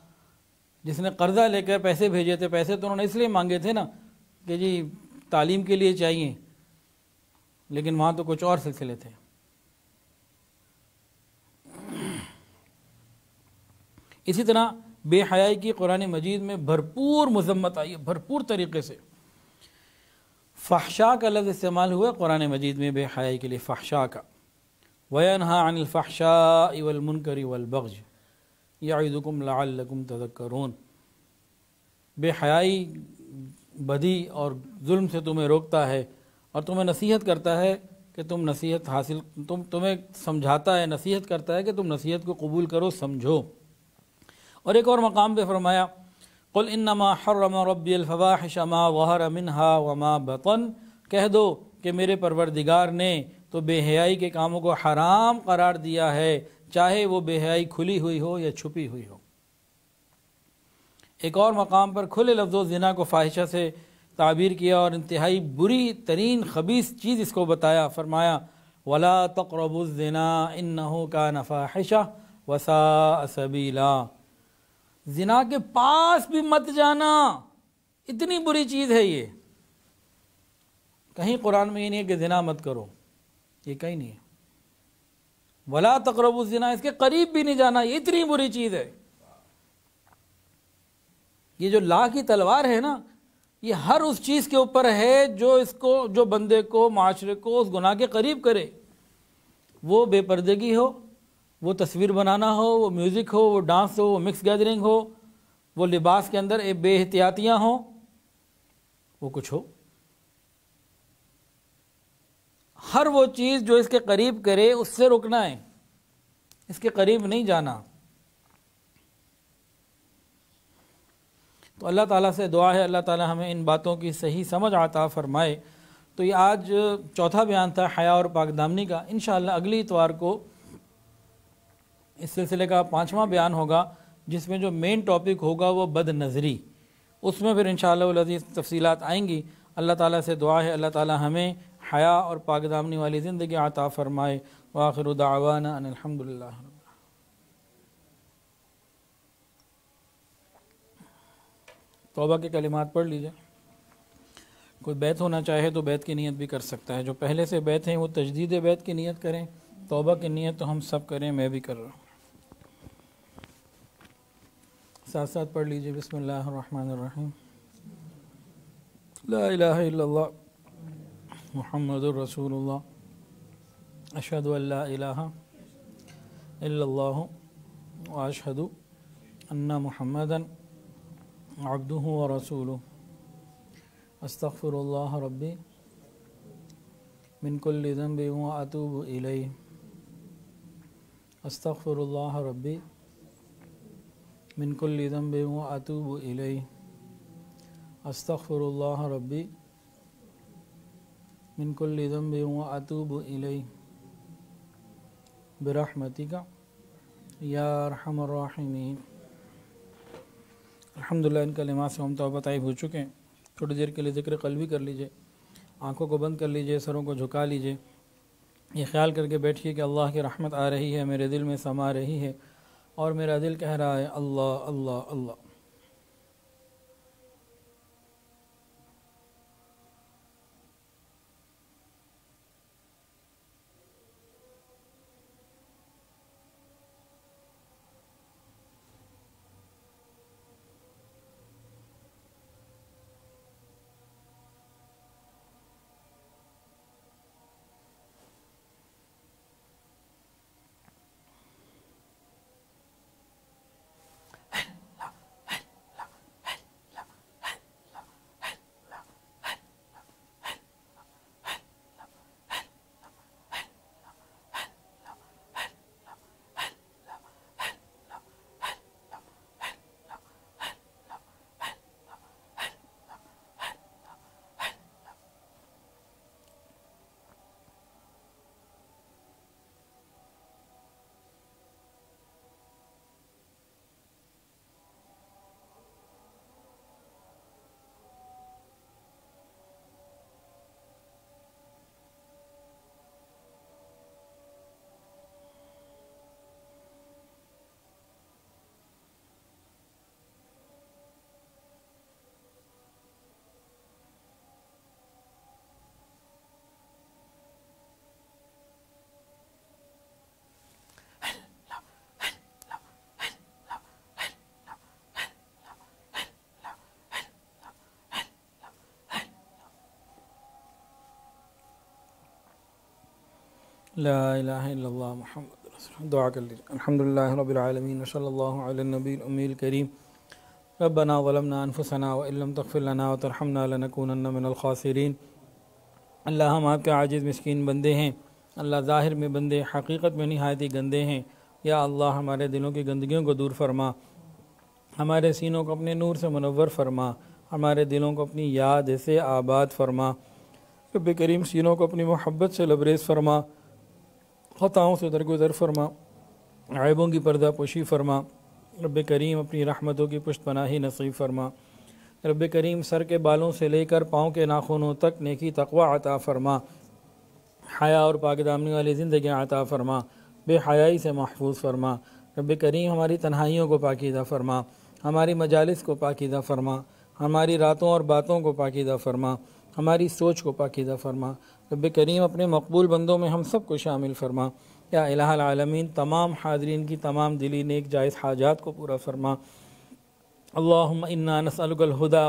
जिसने कर्ज़ा लेकर पैसे भेजे थे पैसे तो उन्होंने इसलिए मांगे थे ना कि जी तालीम के लिए चाहिए लेकिन वहाँ तो कुछ और सिलसिले थे इसी तरह बेहयाई की कुरान मजीद में भरपूर मजम्मत आई है भरपूर तरीके से फ़ाहशा का लफ्ज़ इस्तेमाल हुआ कुरान मजीद में बेहयाई के लिए फ़ाहशा का वनहा अनिलफ़ाहशा इवलमुनकर इवलबग्ज यादकुम लाकुम तजक्रून बेहयाई बदी और जुल्म से तुम्हें रोकता है और तुम्हें नसीहत करता है कि तुम नसीहत हासिल तुम तुम्हें समझाता है नसीहत करता है कि तुम नसीहत को कबूल करो समझो और एक और मकाम पर फरमाया कुल इन्नमा हर्रम रबाहिश मा वहर मिनहा वमा बतन कह दो कि मेरे परवरदिगार ने तो बेहयाई के कामों को हराम करार दिया है चाहे वो बेहयाई खुली हुई हो या छुपी हुई हो एक और मकाम पर खुले लफ्ज़ जना को फाहिशा से ताबीर किया और इंतहाई बुरी तरीन खबीस चीज़ इसको बताया फरमाया वला तकरबुजना इन का नफाहिशा वसा सबीला जिना के पास भी मत जाना इतनी बुरी चीज़ है ये कहीं कुरान में ये नहीं है कि जिना मत करो ये कहीं नहीं है वला तकरब जिना इसके करीब भी नहीं जाना ये इतनी बुरी चीज़ है ये जो ला की तलवार है ना ये हर उस चीज़ के ऊपर है जो इसको जो बंदे को माशरे को उस गुनाह के करीब करे वो बेपर्दगी हो वो तस्वीर बनाना हो वो म्यूज़िक हो वो डांस हो वो मिक्स गैदरिंग हो वो लिबास के अंदर बेहतियातियाँ हों वो कुछ हो हर वो चीज़ जो इसके करीब करे उससे रुकना है इसके करीब नहीं जाना तो अल्लाह ताला से दुआ है अल्लाह ताला हमें इन बातों की सही समझ आता फ़रमाए तो ये आज चौथा बयान था हया और पाकदामनी का इन अगली इतवार को इस सिलसिले का पाँचवा बयान होगा जिसमें जो मेन टॉपिक होगा वह बद नज़री उसमें फिर इन शजीज़ तफसीत आएँगी अल्लाह ताली से दुआ है अल्लाह ताली हमें हया और पाकदामनी वाली ज़िंदगी आता फ़रमाए वाखिर दावाना तोबा के कलिमात पढ़ लीजिए कोई बैत होना चाहे तो बैत की नीयत भी कर सकता है जो पहले से बैत हैं वो तजदीद बैत की नीयत करें तोबा की नीयत तो हम सब करें मैं भी कर रहा हूँ साथ साथ पढ़ लीजिए बिसमीम ला मोहम्मद रसूलुल्लाह अशहद अल्लाह अन्ना मोहम्मदन अब्दू व रसूल अस्तफ़ुल्ला रबी मिनकुल्लम्बी व अतूब इलई अस्तफ़ुल्ला रबी من كل ذنب وأتوب إليه أستغفر الله ربي من كل ذنب وأتوب إليه برحمتك या रहमीन अलहमदिल्ला इन कलिमा से हम तोबा तयब हो चुके हैं थोड़ी देर के लिए जिक्र कल भी कर लीजिए आंखों को बंद कर लीजिए सरों को झुका लीजिए ये ख्याल करके बैठिए कि अल्लाह की रहमत आ रही है मेरे दिल में समा रही है और मेरा दिल कह रहा है अल्लाह अल्लाह अल्लाह मोहम्मद दुआ कर लीजिए अलहमदिल्ला रबालमीन वसल्लल्लाहु अमील करीम रबना वलमना अनफसना वलम तफ़िलना तरहमना लनकून मिनलखासरीन अल्लाह हम आपके आजिज़ मस्किन बंदे हैं अल्लाह ज़ाहिर में बंदे हकीकत में नहायत ही गंदे हैं या अल्लाह हमारे दिलों की गंदगियों को दूर फरमा हमारे सीनों को अपने नूर से मनवर फरमा हमारे दिलों को अपनी याद से आबाद फरमा रब करीम सीनों को अपनी मोहब्बत से लबरेज़ फरमा खताओं से दरगुजर फरमा गायबों की पर्दा पोशी फरमा रब करीम अपनी रहमतों की पुष्ट पनाही नसीब फरमा रब करीम सर के बालों से लेकर पाँव के नाखूनों तक नेकी तकवा अता फरमा हया और पाकदामनी वाली ज़िंदगी अता फरमा बेहयाई से महफूज फरमा रब करीम हमारी तन्हाइयों को पाकिदा फरमा हमारी मजालस को पाकिदा फरमा हमारी रातों और बातों को पाकिदा फरमा हमारी सोच को पाकिदा फरमा रब करीम अपने मकबूल बंदों में हम सब को शामिल फरमा या इलामीन तमाम हाजरीन की तमाम दिली नेक जायज़ हाजात को पूरा फरमा अल्लाम इन्ना नसलगलहुदा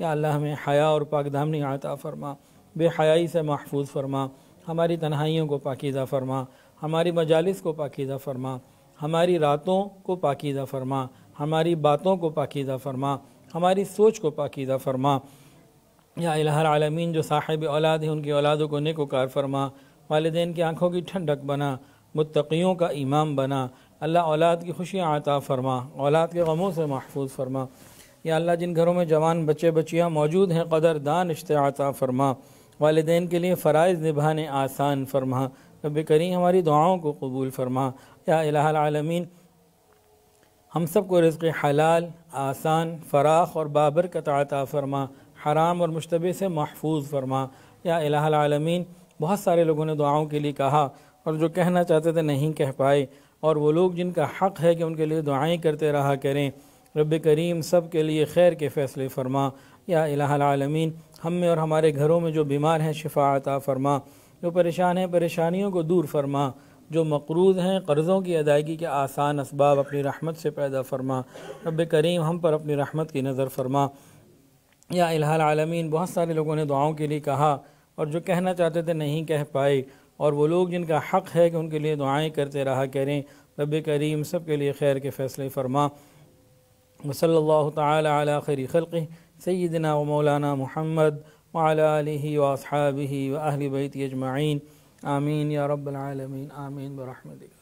या अल्लाह हमें हया और पाकदामनी आता फरमा बेहयाई से महफूज फरमा हमारी तनहाइयों को पाकिदा फरमा हमारी मजालस को पाकिदा फरमा हमारी रातों को पाकिदा फरमा हमारी बातों को पाकिदा फरमा हमारी सोच को पाकिदा फरमा या इलाहर आलमीन जो साहिब औलाद हैं उनकी औलादों को नेकोकार फरमा वालदे की आँखों की ठंडक बना मुतकीयों का इमाम बना अल्लाह औलाद की खुशियाँ आता फरमा औलाद के गमों से महफूज फरमा या अल्लाह जिन घरों में जवान बच्चे बच्चियाँ मौजूद हैं कदरदान रिश्ते आता फरमा वालदेन के लिए फ़रज़ निभाने आसान फरमा रब करीम हमारी दुआओं को कबूल फरमा या इलामीन हम सब को रिज़ हलाल आसान फराख और बाबर का आता फरमा हराम और मुशतबे से महफूज फरमा या इलामीन बहुत सारे लोगों ने दुआओं के लिए कहा और जो कहना चाहते थे नहीं कह पाए और वो लोग जिनका हक़ है कि उनके लिए दुआएँ करते रहा करें रब करीम सब के लिए खैर के फ़ैसले फरमा या इलामीन हम में और हमारे घरों में जो बीमार हैं शिफा अता फरमा जो परेशान हैं परेशानियों को दूर फरमा जो मकरूज़ हैं कर्ज़ों की अदायगी के आसान इसबाब अपनी रहमत से पैदा फरमा रब करीम हम पर अपनी रहमत की नज़र फरमा या आलमीन बहुत सारे लोगों ने दुआओं के लिए कहा और जो कहना चाहते थे नहीं कह पाए और वो लोग जिनका हक़ है कि उनके लिए दुआएँ करते रहा करें रब करीम सब के लिए खैर के फ़ैसले फरमा वसल्ला ताली खरी खल सैदना व मौलाना महमद वाली वासहाबी व अहल बैत अजमाइन आमीन या रबालमीन आमीन बरहमदिक